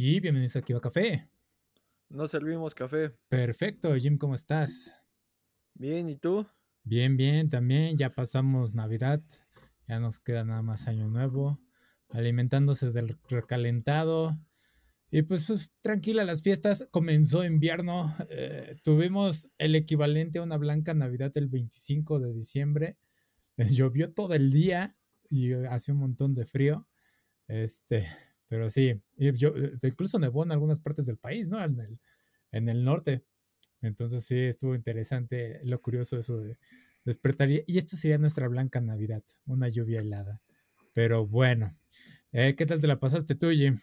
Y bienvenidos aquí a Café. No servimos café. Perfecto, Jim, ¿cómo estás? Bien, ¿y tú? Bien, bien, también. Ya pasamos Navidad. Ya nos queda nada más Año Nuevo. Alimentándose del recalentado. Y pues, pues tranquila, las fiestas. Comenzó invierno. Eh, tuvimos el equivalente a una blanca Navidad el 25 de diciembre. Eh, llovió todo el día y hace un montón de frío. Este pero sí, yo, eh, incluso nevó en algunas partes del país, ¿no? En el, en el norte. Entonces sí, estuvo interesante lo curioso eso de despertar. Y esto sería nuestra blanca Navidad, una lluvia helada. Pero bueno, eh, ¿qué tal te la pasaste tú, Jim?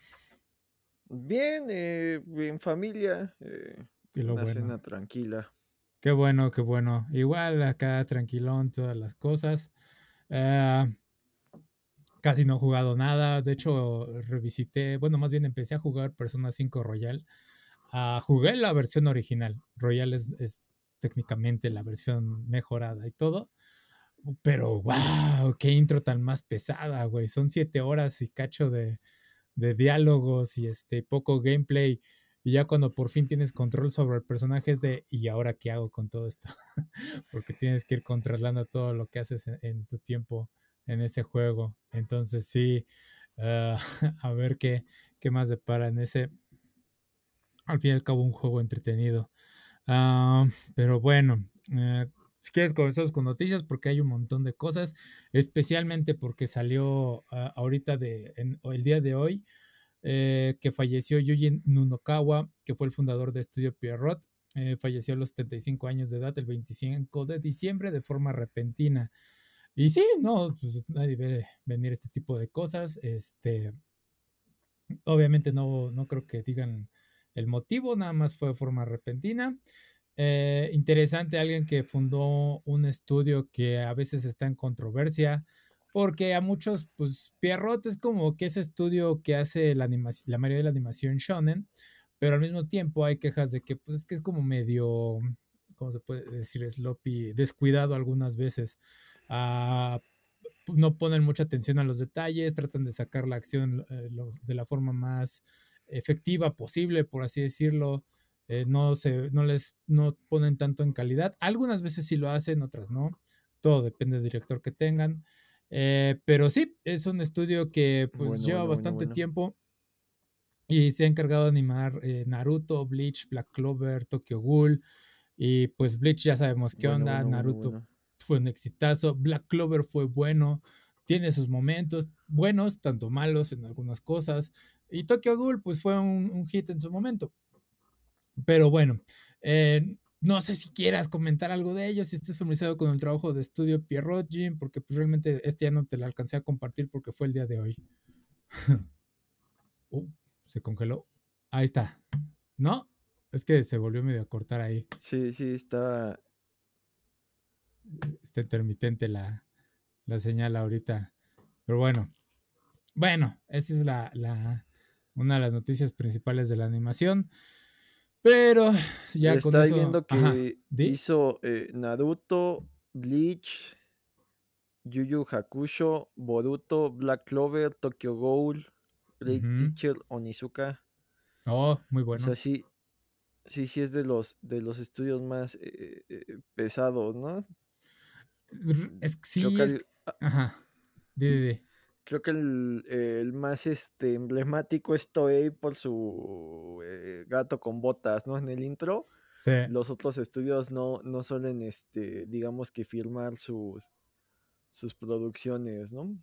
Bien, eh, familia, eh, y lo una cena tranquila. Qué bueno, qué bueno. Igual acá tranquilón, todas las cosas. Eh casi no he jugado nada. De hecho, revisité, bueno, más bien empecé a jugar Persona 5 Royal. Ah, jugué la versión original. Royal es, técnicamente la versión mejorada y todo. Pero, wow, qué intro tan más pesada, güey. Son siete horas y cacho de, diálogos y este poco gameplay. Y ya cuando por fin tienes control sobre el personaje es de, ¿y ahora qué hago con todo esto? Porque tienes que ir controlando todo lo que haces en tu tiempo en ese juego. Entonces sí, ah, a ver qué, qué más depara en ese, al fin y al cabo, un juego entretenido. Ah, pero bueno, eh, si quieres comenzamos con noticias porque hay un montón de cosas, especialmente porque salió ah, ahorita de, en, el día de hoy. Eh, que falleció Yuji Nunokawa, que fue el fundador de Estudio Pierrot, eh, falleció a los 75 años de edad el 25 de diciembre de forma repentina. Y sí, no, pues nadie ve venir este tipo de cosas. Este, obviamente no, no creo que digan el motivo, nada más fue de forma repentina. Eh, interesante, alguien que fundó un estudio que a veces está en controversia, porque a muchos, pues Pierrot es como que ese estudio que hace la, animación, la mayoría de la animación shonen, pero al mismo tiempo hay quejas de que pues es que es como medio, ¿cómo se puede decir? Sloppy, descuidado algunas veces no ponen mucha atención a los detalles, tratan de sacar la acción eh, de la forma más efectiva posible, por así decirlo. Eh, no se, no les, ponen tanto en calidad. Algunas veces sí lo hacen, otras no. Todo depende del director que tengan. Eh, pero sí, es un estudio que pues lleva bastante tiempo y se ha encargado de animar Naruto, Bleach, Black Clover, Tokyo Ghoul y pues Bleach ya sabemos qué onda, Naruto fue un exitazo, Black Clover fue bueno, tiene sus momentos buenos, tanto malos en algunas cosas, y Tokyo Ghoul pues fue un, un hit en su momento. Pero bueno, eh, no sé si quieras comentar algo de ellos, si estás familiarizado con el trabajo de estudio Pierrot Jim, porque pues realmente este ya no te lo alcancé a compartir porque fue el día de hoy. Uh, se congeló. Ahí está. ¿No? Es que se volvió medio a cortar ahí. Sí, sí, estaba está intermitente la, señal ahorita. Pero bueno, bueno, esa es la, la, una de las noticias principales de la animación. Pero ya con eso... viendo que hizo eh, Naruto, Bleach, Yu Yu Hakusho, Boruto, Black Clover, Tokyo Ghoul, Great Teacher, Onizuka. Oh, muy bueno. O sea, sí, sí, sí es de los, de los estudios más eh, eh, pesados, ¿no? sí, creo que, el, más este, emblemático es Toei por su eh, gato con botas, ¿no? En el intro. Los otros estudios no, no suelen, este, digamos que firmar sus, sus producciones, ¿no?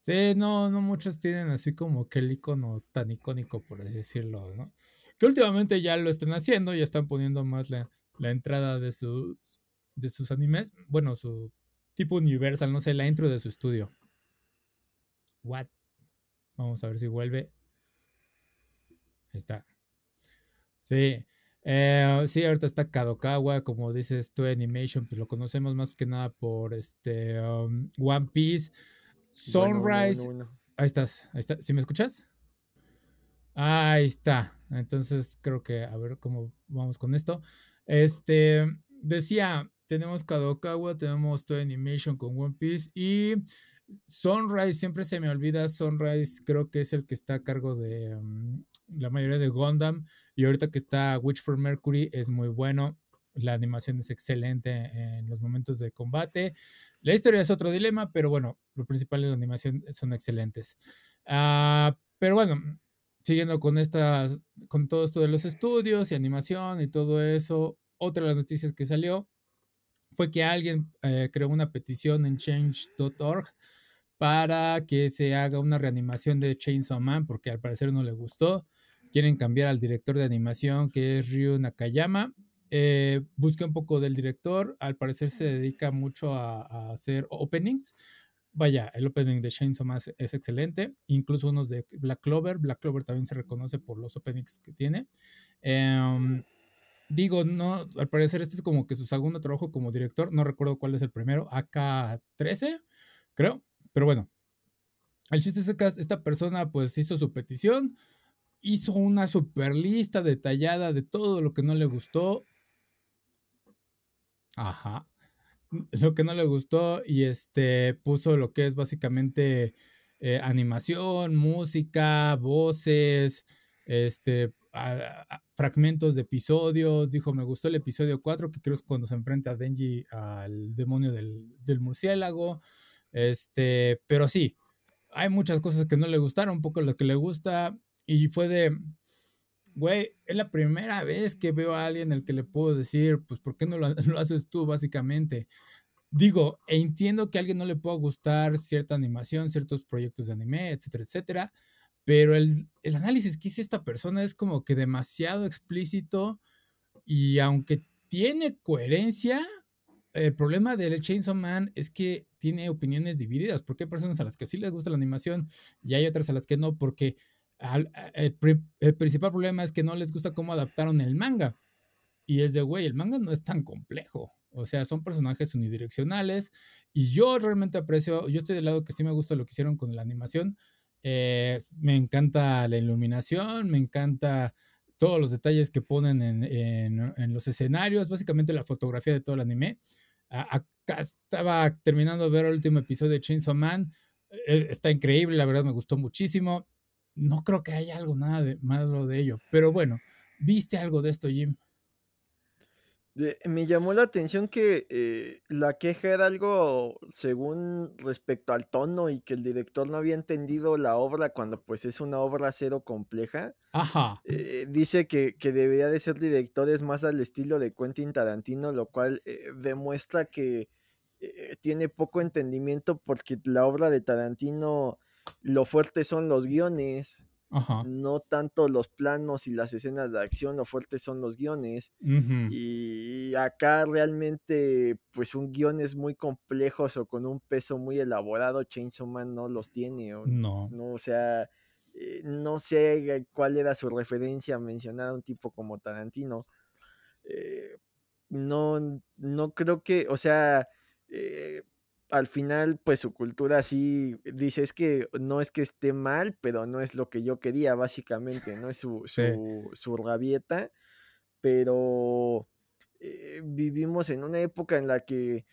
Sí, no, no muchos tienen así como que el icono tan icónico, por decirlo, ¿no? Que últimamente ya lo están haciendo, ya están poniendo más la, la entrada de sus, de sus animes, bueno, su tipo Universal, no sé, la intro de su estudio. What? Vamos a ver si vuelve. Ahí está. Sí. Eh, sí, ahorita está Kadokawa, como dices tú, Animation, pues lo conocemos más que nada por este um, One Piece, Sunrise. Ahí estás, ahí está. ¿Sí me escuchas? Ahí está. Entonces creo que a ver cómo vamos con esto. Este decía tenemos Kadokawa, tenemos Toy Animation con One Piece y Sunrise, siempre se me olvida, Sunrise creo que es el que está a cargo de mm, la mayoría de Gundam y ahorita que está Witch for Mercury es muy bueno. La animación es excelente en los momentos de combate. La historia es otro dilema, pero bueno, lo principal es la animación, son excelentes. Ah, pero bueno, siguiendo con estas, con todo esto de los estudios y animación y todo eso, otra de las noticias que salió fue que alguien eh, creó una petición en change.org para que se haga una reanimación de Chainsaw Man, porque al parecer no le gustó. Quieren cambiar al director de animación, que es Ryu Nakayama. Eh, un poco del director, al parecer se dedica mucho a, hacer openings. Vaya, el opening de Chainsaw Man es, es excelente, incluso unos de Black Clover. Black Clover también se reconoce por los openings que tiene. Eh, digo, no, al parecer este es como que su segundo trabajo como director, no recuerdo cuál es el primero, AK-13, creo, pero bueno. El chiste es que esta persona pues hizo su petición, hizo una super lista detallada de todo lo que no le gustó. Ajá. Lo que no le gustó y este puso lo que es básicamente eh, animación, música, voces, este, a, fragmentos de episodios, dijo, me gustó el episodio 4, que creo es cuando se enfrenta a Denji al demonio del, del murciélago, este, pero sí, hay muchas cosas que no le gustaron, un poco lo que le gusta, y fue de, güey, es la primera vez que veo a alguien el que le puedo decir, pues, ¿por qué no lo, haces tú, básicamente? Digo, e entiendo que a alguien no le pueda gustar cierta animación, ciertos proyectos de anime, etcétera, etcétera, pero el, análisis que hizo esta persona es como que demasiado explícito y aunque tiene coherencia, el problema del Chainsaw Man es que tiene opiniones divididas, porque hay personas a las que sí les gusta la animación y hay otras a las que no, porque el, el, principal problema es que no les gusta cómo adaptaron el manga. Y es de, güey, el manga no es tan complejo. O sea, son personajes unidireccionales y yo realmente aprecio, yo estoy del lado que sí me gusta lo que hicieron con la animación, eh, me encanta la iluminación, me encanta todos los detalles que ponen en, los escenarios, básicamente la fotografía de todo el anime. Acá estaba terminando de ver el último episodio de Chainsaw Man. Eh, está increíble, la verdad me gustó muchísimo. No creo que haya algo nada de malo de ello, pero bueno, ¿viste algo de esto, Jim? me llamó la atención que eh, la queja era algo según respecto al tono y que el director no había entendido la obra cuando pues es una obra cero compleja. Ajá. Eh, dice que, que, debería de ser directores más al estilo de Quentin Tarantino, lo cual eh, demuestra que tiene poco entendimiento porque la obra de Tarantino, lo fuerte son los guiones. No tanto los planos y las escenas de acción, lo fuerte son los guiones. Y acá realmente, pues un guion es muy complejo o con un peso muy elaborado, Chainsaw Man no los tiene. O, no. O sea, eh, no sé cuál era su referencia a mencionar a un tipo como Tarantino. Eh, no, no creo que, o sea... Eh, al final, pues su cultura sí dice, es que no es que esté mal, pero no es lo que yo quería, básicamente, ¿no? Es su, rabieta, pero eh, vivimos en una época en la que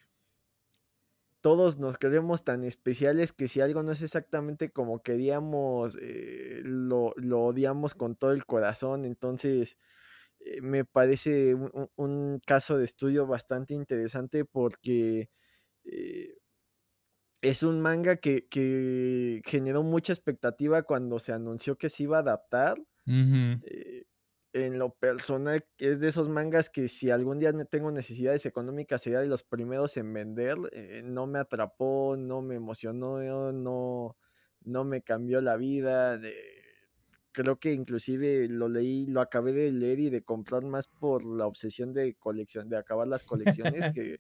todos nos creemos tan especiales que si algo no es exactamente como queríamos, eh, lo, odiamos con todo el corazón, entonces eh, me parece un, un, caso de estudio bastante interesante porque es un manga que, generó mucha expectativa cuando se anunció que se iba a adaptar. Eh, en lo personal, es de esos mangas que si algún día tengo necesidades económicas, sería de los primeros en vender. Eh, no me atrapó, no me emocionó, no, no me cambió la vida. creo que inclusive lo leí, lo acabé de leer y de comprar más por la obsesión de colección, de acabar las colecciones que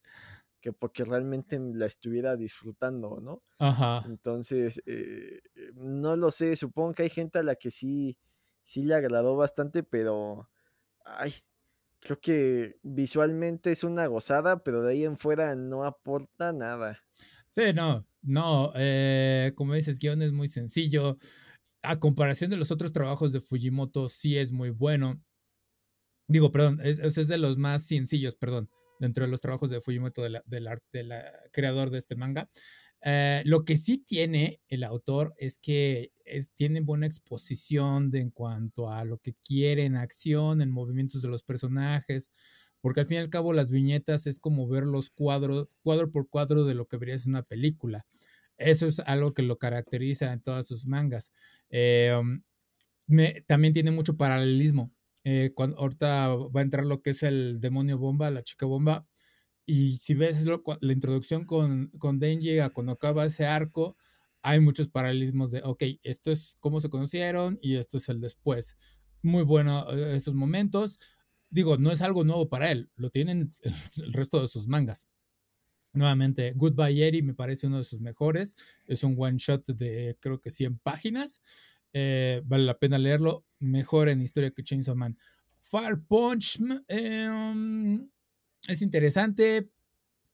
porque realmente la estuviera disfrutando, ¿no? Ajá. Entonces, eh, eh, no lo sé, supongo que hay gente a la que sí, sí le agradó bastante, pero, ay, creo que visualmente es una gozada, pero de ahí en fuera no aporta nada. Sí, no, no, eh, como dices, guión es muy sencillo. A comparación de los otros trabajos de Fujimoto, sí es muy bueno. Digo, perdón, es de los más sencillos, perdón dentro de los trabajos de Fujimoto, del creador de este manga. Eh, lo que sí tiene el autor es que tiene buena exposición de, en cuanto a lo que quiere en acción, en movimientos de los personajes, porque al fin y al cabo las viñetas es como ver los cuadros, cuadro por cuadro de lo que verías en una película. Eso es algo que lo caracteriza en todas sus mangas. Eh, mm, también tiene mucho paralelismo eh, cuando, ahorita va a entrar lo que es el demonio bomba, la chica bomba. Y si ves la introducción con, con Denji, cuando acaba ese arco, hay muchos paralelismos de, ok, esto es cómo se conocieron y esto es el después. Muy bueno eh, esos momentos. Digo, no es algo nuevo para él, lo tienen el resto de sus mangas. Nuevamente, Goodbye Eri me parece uno de sus mejores. Es un one shot de creo que 100 páginas. Eh, vale la pena leerlo. Mejor en historia que Chainsaw Man. Far Punch mm, em, es interesante.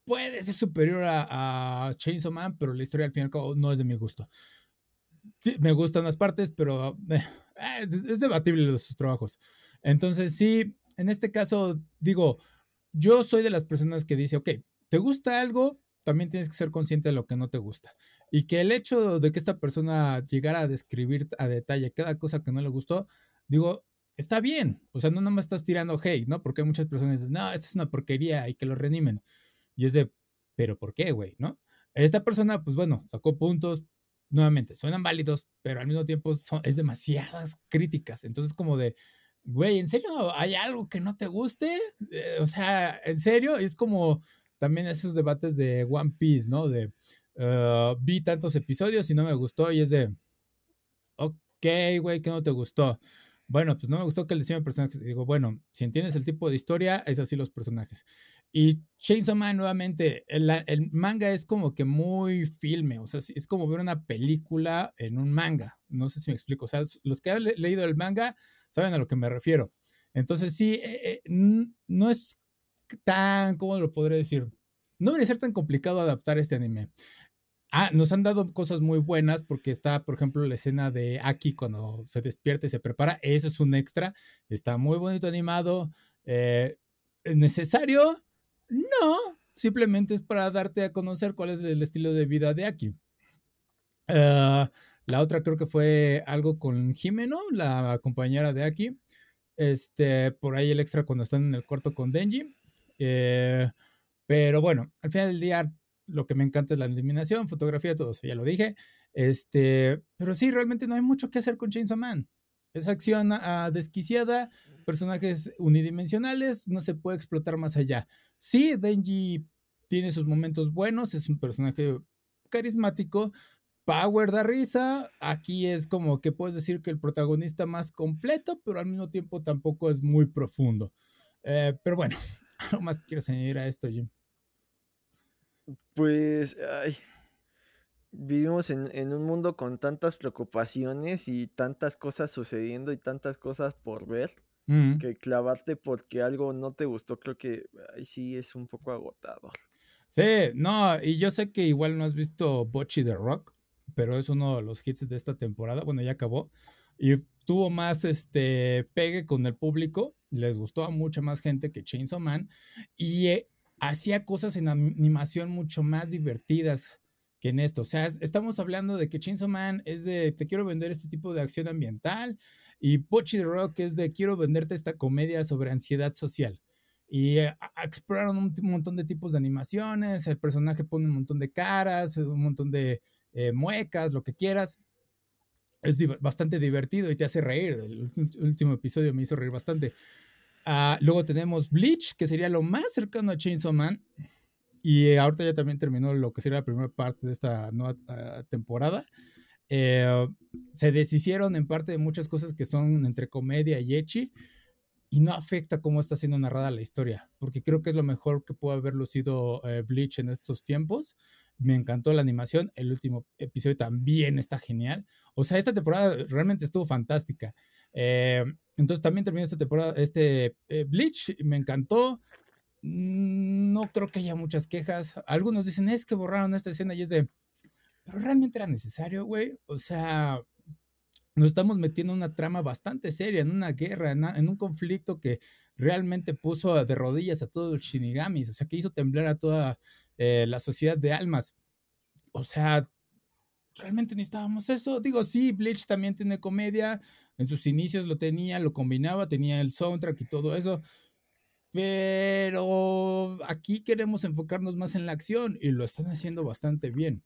Puede ser superior a, a, Chainsaw Man, pero la historia al fin y al cabo no es de mi gusto. me gustan las partes, pero eh, es, debatible los, sus trabajos. Entonces, sí, en este caso, digo, yo soy de las personas que dice, ok, ¿te gusta algo? también tienes que ser consciente de lo que no te gusta. Y que el hecho de que esta persona llegara a describir a detalle cada cosa que no le gustó, digo, está bien. O sea, no me estás tirando hate, ¿no? Porque hay muchas personas dicen, no, esta es una porquería y que lo reanimen. Y es de, pero ¿por qué, güey? ¿No? Esta persona, pues bueno, sacó puntos, nuevamente, suenan válidos, pero al mismo tiempo son, es demasiadas críticas. Entonces, como de, güey, ¿en serio hay algo que no te guste? Eh, o sea, ¿en serio? es como también esos debates de One Piece, ¿no? De eh, vi tantos episodios y no me gustó y es de, ok, güey, ¿qué no te gustó? Bueno, pues no me gustó que le de personajes. Digo, bueno, si entiendes el tipo de historia, es así los personajes. Y Chainsaw Man, nuevamente, el, manga es como que muy filme, o sea, es como ver una película en un manga. No sé si me explico. O sea, los que han leído el manga saben a lo que me refiero. Entonces, sí, eh, eh, no es tan, ¿cómo lo podré decir? No debería ser tan complicado adaptar este anime. Ah, nos han dado cosas muy buenas porque está, por ejemplo, la escena de Aki cuando se despierta y se prepara. Eso es un extra. Está muy bonito animado. Eh, ¿Es necesario? No, simplemente es para darte a conocer cuál es el estilo de vida de Aki. Ah, la otra creo que fue algo con Jimeno, la compañera de Aki. Este, por ahí el extra cuando están en el cuarto con Denji. Eh, pero bueno, al final del día lo que me encanta es la iluminación, fotografía, todo eso, ya lo dije. Este, pero sí, realmente no hay mucho que hacer con Chainsaw Man. Es acción ah, desquiciada, personajes unidimensionales, no se puede explotar más allá. Sí, Denji tiene sus momentos buenos, es un personaje carismático, Power da risa, aquí es como que puedes decir que el protagonista más completo, pero al mismo tiempo tampoco es muy profundo. Eh, pero bueno, ¿Algo más quiero añadir a esto, Jim? Pues, ay, vivimos en, un mundo con tantas preocupaciones y tantas cosas sucediendo y tantas cosas por ver que clavarte porque algo no te gustó creo que ahí sí es un poco agotado. Sí, no, y yo sé que igual no has visto Bochi the Rock, pero es uno de los hits de esta temporada, bueno, ya acabó. Y tuvo más este pegue con el público, les gustó a mucha más gente que Chainsaw Man y eh, hacía cosas en animación mucho más divertidas que en esto. O sea, estamos hablando de que Chainsaw Man es de te quiero vender este tipo de acción ambiental y Pochi the Rock es de quiero venderte esta comedia sobre ansiedad social. Y eh, exploraron un montón de tipos de animaciones, el personaje pone un montón de caras, un montón de eh, muecas, lo que quieras, es bastante divertido y te hace reír. El último episodio me hizo reír bastante. Ah, luego tenemos Bleach, que sería lo más cercano a Chainsaw Man. Y eh, ahorita ya también terminó lo que sería la primera parte de esta nueva ah, temporada. Eh, se deshicieron en parte de muchas cosas que son entre comedia y echi y no afecta cómo está siendo narrada la historia, porque creo que es lo mejor que puede haber lucido eh, Bleach en estos tiempos me encantó la animación, el último episodio también está genial. O sea, esta temporada realmente estuvo fantástica. Eh, entonces también terminó esta temporada, este eh, Bleach, me encantó. Mm, no creo que haya muchas quejas. Algunos dicen, es que borraron esta escena y es de, pero realmente era necesario, güey. O sea, nos estamos metiendo en una trama bastante seria, en una guerra, en, en un conflicto que realmente puso de rodillas a todos los shinigamis, o sea, que hizo temblar a toda eh, la sociedad de almas. O sea, realmente necesitábamos eso. Digo, sí, Bleach también tiene comedia, en sus inicios lo tenía, lo combinaba, tenía el soundtrack y todo eso. Pero aquí queremos enfocarnos más en la acción y lo están haciendo bastante bien.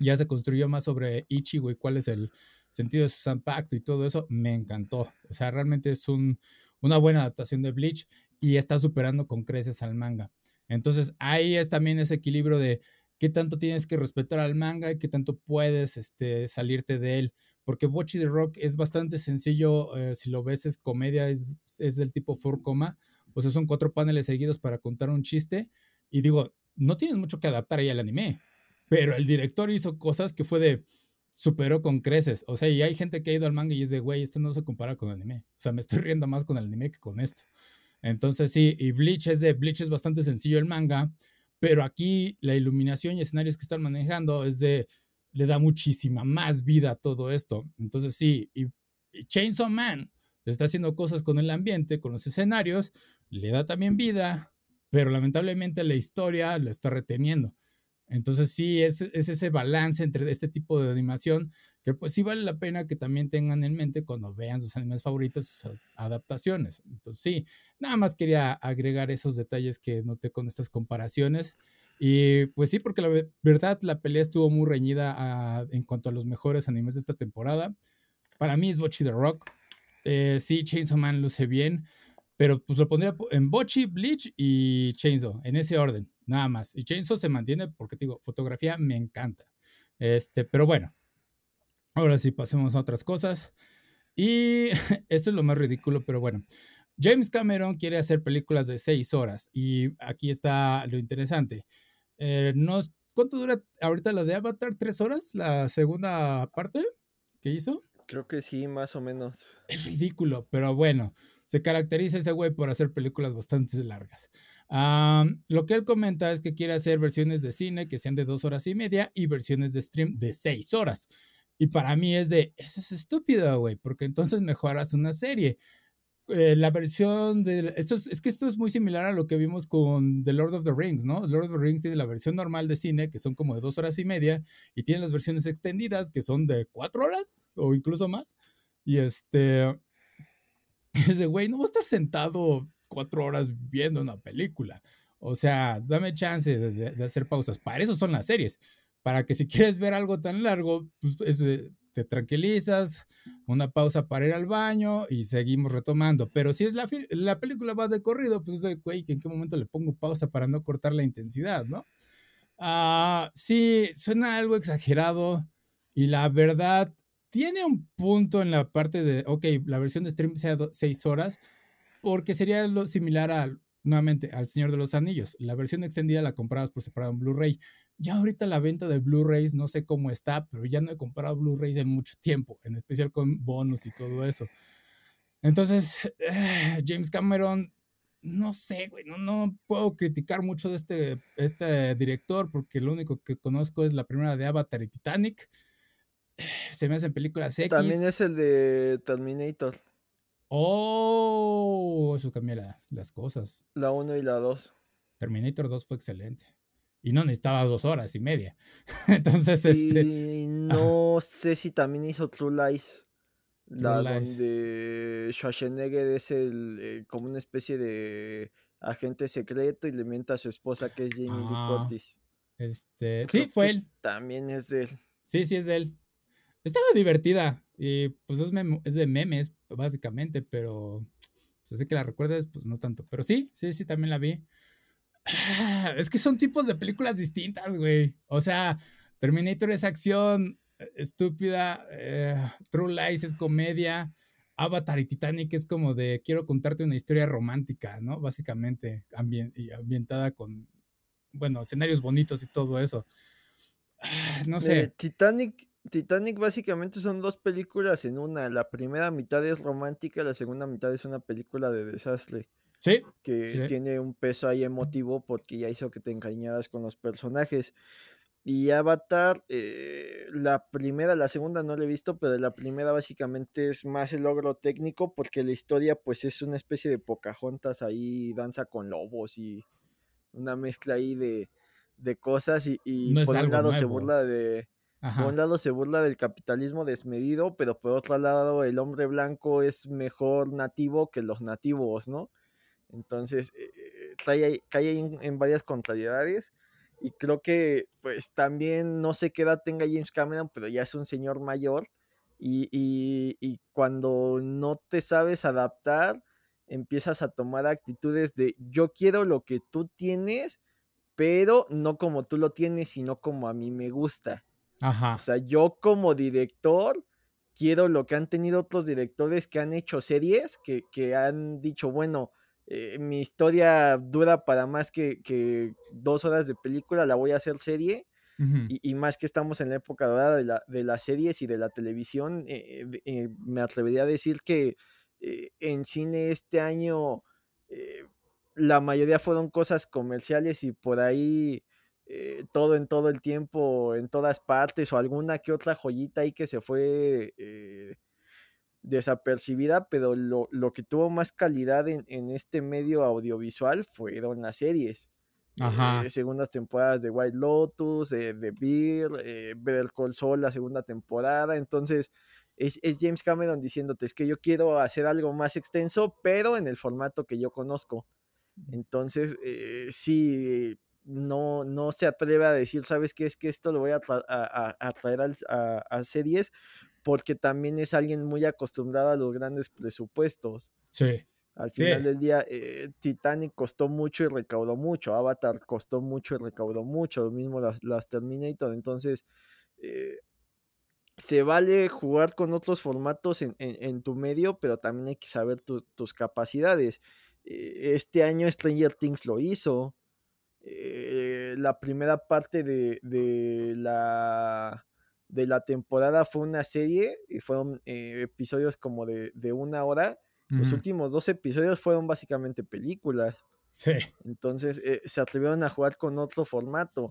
Ya se construyó más sobre Ichigo y cuál es el sentido de su Pacto y todo eso. Me encantó. O sea, realmente es una buena adaptación de Bleach y está superando con creces al manga. Entonces ahí es también ese equilibrio de qué tanto tienes que respetar al manga y qué tanto puedes este, salirte de él. Porque Bochi the Rock es bastante sencillo, eh, si lo ves es comedia, es, del tipo four coma, o sea, son cuatro paneles seguidos para contar un chiste. Y digo, no tienes mucho que adaptar ahí al anime, pero el director hizo cosas que fue de superó con creces. O sea, y hay gente que ha ido al manga y es de, güey, esto no se compara con el anime. O sea, me estoy riendo más con el anime que con esto. Entonces sí, y Bleach es de Bleach es bastante sencillo el manga, pero aquí la iluminación y escenarios que están manejando es de le da muchísima más vida a todo esto. Entonces sí, y, y Chainsaw Man está haciendo cosas con el ambiente, con los escenarios, le da también vida, pero lamentablemente la historia lo está reteniendo. Entonces sí, es, ese balance entre este tipo de animación que pues sí vale la pena que también tengan en mente cuando vean sus animes favoritos, sus adaptaciones. Entonces sí, nada más quería agregar esos detalles que noté con estas comparaciones. Y pues sí, porque la verdad la pelea estuvo muy reñida ah, en cuanto a los mejores animes de esta temporada. Para mí es Bochi the Rock. Eh, sí, Chainsaw Man luce bien, pero pues lo pondría en Bochi, Bleach y Chainsaw, en ese orden. Nada más. Y Chainsaw se mantiene porque, te digo, fotografía me encanta. Este, pero bueno. Ahora sí, pasemos a otras cosas. Y esto es lo más ridículo, pero bueno. James Cameron quiere hacer películas de seis horas. Y aquí está lo interesante. Eh, ¿Cuánto dura ahorita la de Avatar? ¿Tres horas? ¿La segunda parte que hizo? Creo que sí, más o menos. Es ridículo, pero bueno, se caracteriza ese güey por hacer películas bastante largas lo que él comenta es que quiere hacer versiones de cine que sean de dos horas y media y versiones de stream de seis horas. Y para mí es de, eso es estúpido, güey, porque entonces mejoras una serie. Eh, la versión de... Esto es, que esto es muy similar a lo que vimos con The Lord of the Rings, ¿no? The Lord of the Rings tiene la versión normal de cine, que son como de dos horas y media, y tiene las versiones extendidas, que son de cuatro horas o incluso más. Y este... Es de, güey, no vas a estar sentado cuatro horas viendo una película. O sea, dame chance de, hacer pausas. Para eso son las series. Para que si quieres ver algo tan largo, pues te tranquilizas, una pausa para ir al baño y seguimos retomando. Pero si es la, la película va de corrido, pues es de, güey, ¿en qué momento le pongo pausa para no cortar la intensidad, no? Ah, sí, suena algo exagerado y la verdad tiene un punto en la parte de, ok, la versión de stream sea seis horas, porque sería lo similar al, nuevamente, al Señor de los Anillos. La versión extendida la comprabas por separado en Blu-ray. Ya ahorita la venta de Blu-rays no sé cómo está, pero ya no he comprado Blu-rays en mucho tiempo, en especial con bonus y todo eso. Entonces, eh, James Cameron, no sé, güey, no, puedo criticar mucho de este, este director porque lo único que conozco es la primera de Avatar y Titanic. Se me hacen películas X. También es el de Terminator. Oh, eso cambió las cosas. La 1 y la 2. Terminator 2 fue excelente. Y no necesitaba dos horas y media. Entonces, este. No sé si también hizo True Lies. la donde Schwarzenegger es el, eh, como una especie de agente secreto y le miente a su esposa que es Jamie Lee ah, Curtis. Este, sí, fue él. También es de él. Sí, sí, es de él. Estaba divertida y pues es, de memes, básicamente, pero pues, sé que la recuerdes, pues no tanto. Pero sí, sí, sí, también la vi. Ah, es que son tipos de películas distintas, güey. O sea, Terminator es acción eh, estúpida, eh, True Lies es comedia, Avatar y Titanic es como de quiero contarte una historia romántica, ¿no? Básicamente, ambientada con, bueno, escenarios bonitos y todo eso. Ah, no eh, sé. Titanic Titanic básicamente son dos películas en una. La primera mitad es romántica, la segunda mitad es una película de desastre. Sí. Que tiene un peso ahí emotivo porque ya hizo que te engañaras con los personajes. Y Avatar, eh, la primera, la segunda no la he visto, pero la primera básicamente es más el logro técnico porque la historia pues es una especie de Pocahontas ahí, danza con lobos y una mezcla ahí de, cosas y, por un lado se burla de, por un lado se burla del capitalismo desmedido, pero por otro lado el hombre blanco es mejor nativo que los nativos, ¿no? Entonces, eh, eh, cae ahí en, varias contrariedades. Y creo que, pues, también no sé qué edad tenga James Cameron, pero ya es un señor mayor. Y, y cuando no te sabes adaptar, empiezas a tomar actitudes de yo quiero lo que tú tienes, pero no como tú lo tienes, sino como a mí me gusta. O sea, yo como director quiero lo que han tenido otros directores que han hecho series, que, han dicho, bueno, eh, mi historia dura para más que, dos horas de película, la voy a hacer serie. y, más que estamos en la época dorada de, la, de las series y de la televisión, eh, eh, me atrevería a decir que en cine este año la mayoría fueron cosas comerciales y por ahí eh, todo en todo el tiempo, en todas partes, o alguna que otra joyita ahí que se fue eh, desapercibida, pero lo, lo, que tuvo más calidad en, en, este medio audiovisual fueron las series. Eh, segundas temporadas de White Lotus, de Beer, Better col sol la segunda temporada. Entonces, es, es, James Cameron diciéndote, es que yo quiero hacer algo más extenso, pero en el formato que yo conozco. Entonces, eh, sí, no, se atreve a decir, ¿sabes qué? Es que esto lo voy a, a, traer a, series porque también es alguien muy acostumbrado a los grandes presupuestos. Sí. Al final del día, eh, Titanic costó mucho y recaudó mucho, Avatar costó mucho y recaudó mucho, lo mismo las, Terminator, entonces... Eh, se vale jugar con otros formatos en, tu medio, pero también hay que saber tus capacidades. Eh, este año Stranger Things lo hizo. Eh, la primera parte de, la, de la temporada fue una serie y fueron eh, episodios como de, de una hora. Los últimos dos episodios fueron básicamente películas. Sí. Entonces eh, se atrevieron a jugar con otro formato.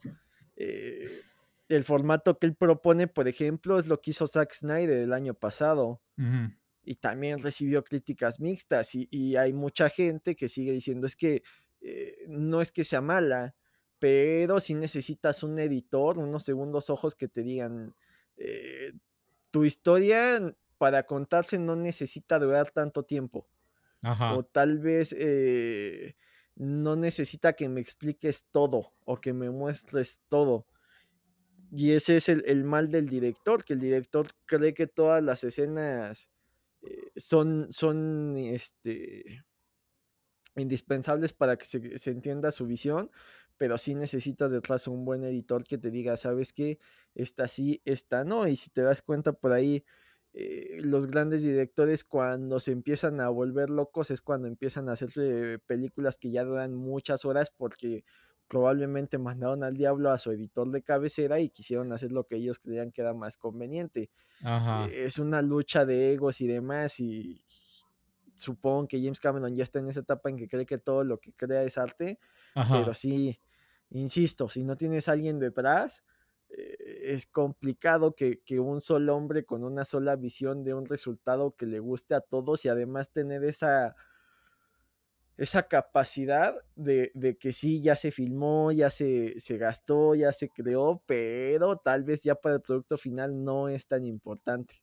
el formato que él propone, por ejemplo, es lo que hizo Zack Snyder el año pasado. Y también recibió críticas mixtas. Y, y hay mucha gente que sigue diciendo es que eh, no es que sea mala, pero si necesitas un editor, unos segundos ojos que te digan, eh, tu historia para contarse no necesita durar tanto tiempo. Ajá. O tal vez eh, no necesita que me expliques todo o que me muestres todo. Y ese es el, el mal del director, que el director cree que todas las escenas son, son, este, indispensables para que se, entienda su visión, pero sí necesitas detrás un buen editor que te diga, sabes qué? esta sí, esta no, y si te das cuenta por ahí, eh, los grandes directores cuando se empiezan a volver locos es cuando empiezan a hacer películas que ya duran muchas horas porque probablemente mandaron al diablo a su editor de cabecera y quisieron hacer lo que ellos creían que era más conveniente. es una lucha de egos y demás y supongo que James Cameron ya está en esa etapa en que cree que todo lo que crea es arte, pero sí, insisto, si no tienes a alguien detrás, eh, es complicado que, un solo hombre con una sola visión de un resultado que le guste a todos y además tener esa esa capacidad de, que sí, ya se filmó, ya se, se gastó, ya se creó, pero tal vez ya para el producto final no es tan importante.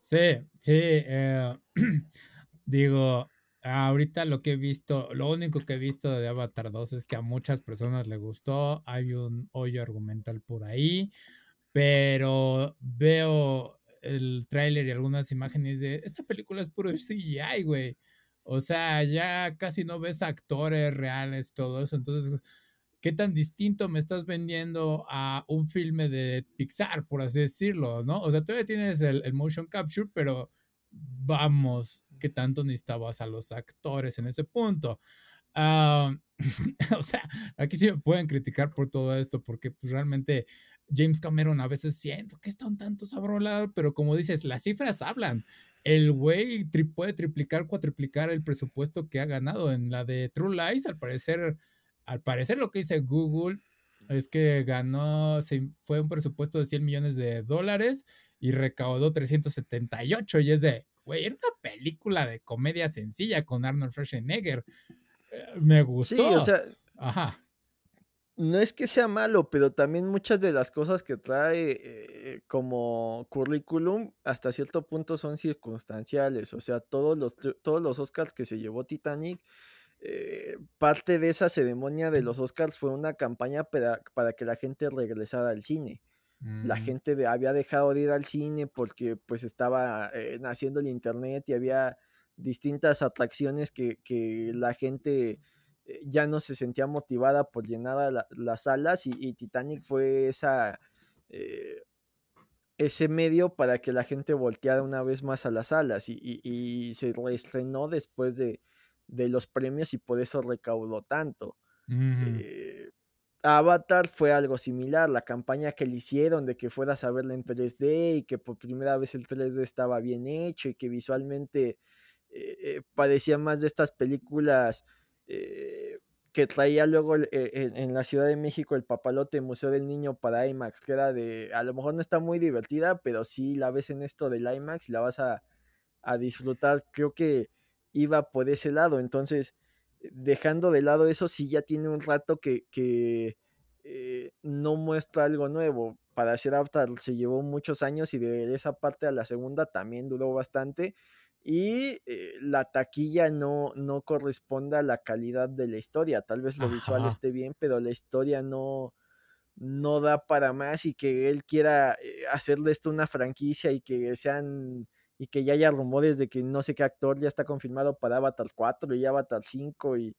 Sí, sí. Eh, digo, ahorita lo que he visto, lo único que he visto de Avatar 2 es que a muchas personas le gustó, hay un hoyo argumental por ahí, pero veo el tráiler y algunas imágenes de esta película es puro CGI, güey. O sea, ya casi no ves actores reales, todo eso. Entonces, ¿qué tan distinto me estás vendiendo a un filme de Pixar, por así decirlo, no? O sea, todavía tienes el motion capture, pero vamos, que tanto necesitabas a los actores en ese punto? Ah, o sea, aquí sí me pueden criticar por todo esto, porque pues, realmente James Cameron a veces siento que está un tanto sabrolado, pero como dices, las cifras hablan. El güey trip puede triplicar, cuatriplicar el presupuesto que ha ganado en la de True Lies. Al parecer, al parecer lo que dice Google es que ganó, fue un presupuesto de 100 millones de dólares y recaudó 378 y es de, güey, era una película de comedia sencilla con Arnold Schwarzenegger. Eh, me gustó. Sí, o sea, Ajá. No es que sea malo, pero también muchas de las cosas que trae eh, como currículum hasta cierto punto son circunstanciales. O sea, todos los, todos los Oscars que se llevó Titanic eh, parte de esa ceremonia de los Oscars fue una campaña para, que la gente regresara al cine. La mm. gente había dejado de ir al cine porque pues estaba eh, naciendo el internet y había distintas atracciones que, la gente eh, ya no se sentía motivada por llenar las salas y, Titanic fue esa eh, ese medio para que la gente volteara una vez más a las salas y, se reestrenó después de, los premios y por eso recaudó tanto. Avatar fue algo similar, la campaña que le hicieron de que fueras a verla en 3D y que por primera vez el 3D estaba bien hecho y que visualmente eh, eh, parecía más de estas películas eh, que traía luego en la Ciudad de México el papalote Museo del Niño para IMAX, que era de, a lo mejor no está muy divertida, pero si la ves en esto del IMAX y la vas a, a disfrutar, creo que iba por ese lado, entonces dejando de lado eso, si ya tiene un rato que, eh, no muestra algo nuevo. Para hacer Avatar se llevó muchos años y de esa parte a la segunda también duró bastante. Y eh, la taquilla no, no corresponde a la calidad de la historia. Tal vez lo visual esté bien, pero la historia no, no da para más y que él quiera eh, hacerle esto una franquicia y que sean y que ya haya rumores de que no sé qué actor ya está confirmado para Avatar 4 y Avatar 5 y,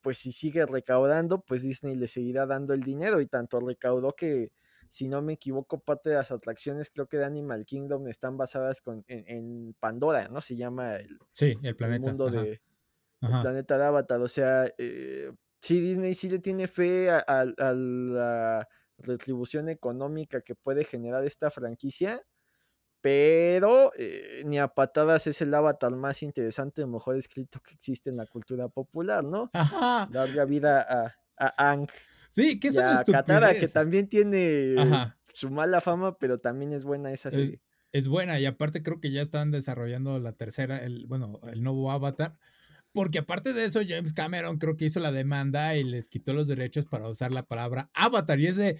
pues si sigue recaudando, pues Disney le seguirá dando el dinero y tanto recaudó que, si no me equivoco, parte de las atracciones creo que de Animal Kingdom están basadas con, en, Pandora, ¿no? Se llama el, el, planeta. mundo de planeta de Avatar, o sea, eh, sí, Disney sí le tiene fe a la retribución económica que puede generar esta franquicia pero eh, ni a patadas es el avatar más interesante, mejor escrito que existe en la cultura popular, ¿no? Ajá. Darle vida a, Ang. Sí, que es una Katara, que también tiene su mala fama, pero también es buena esa Es, buena, y aparte creo que ya están desarrollando la tercera, el, bueno, el nuevo avatar. Porque aparte de eso, James Cameron creo que hizo la demanda y les quitó los derechos para usar la palabra avatar. Y es de,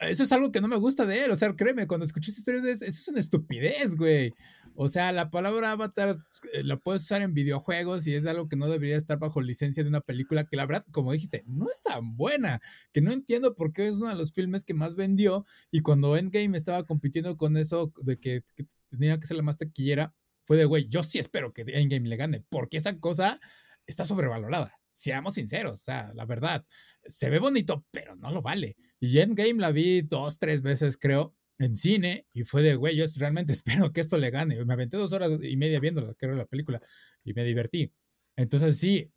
eso es algo que no me gusta de él. O sea, créeme, cuando escuché historias historia, eso es una estupidez, güey. O sea, la palabra avatar eh, la puedes usar en videojuegos y es algo que no debería estar bajo licencia de una película que la verdad, como dijiste, no es tan buena, que no entiendo por qué es uno de los filmes que más vendió y cuando Endgame estaba compitiendo con eso de que, tenía que ser la más taquillera, fue de, güey, yo sí espero que Endgame le gane, porque esa cosa está sobrevalorada, seamos sinceros, o sea, la verdad, se ve bonito, pero no lo vale. Y Endgame la vi dos, tres veces, creo, en cine. Y fue de, güey, yo realmente espero que esto le gane. Me aventé dos horas y media viendo, creo, la película. Y me divertí. Entonces, sí.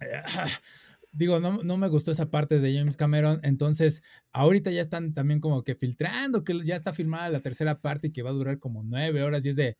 Eh, ah, digo, no, no, me gustó esa parte de James Cameron. Entonces, ahorita ya están también como que filtrando que ya está filmada la tercera parte y que va a durar como nueve horas. Y es de,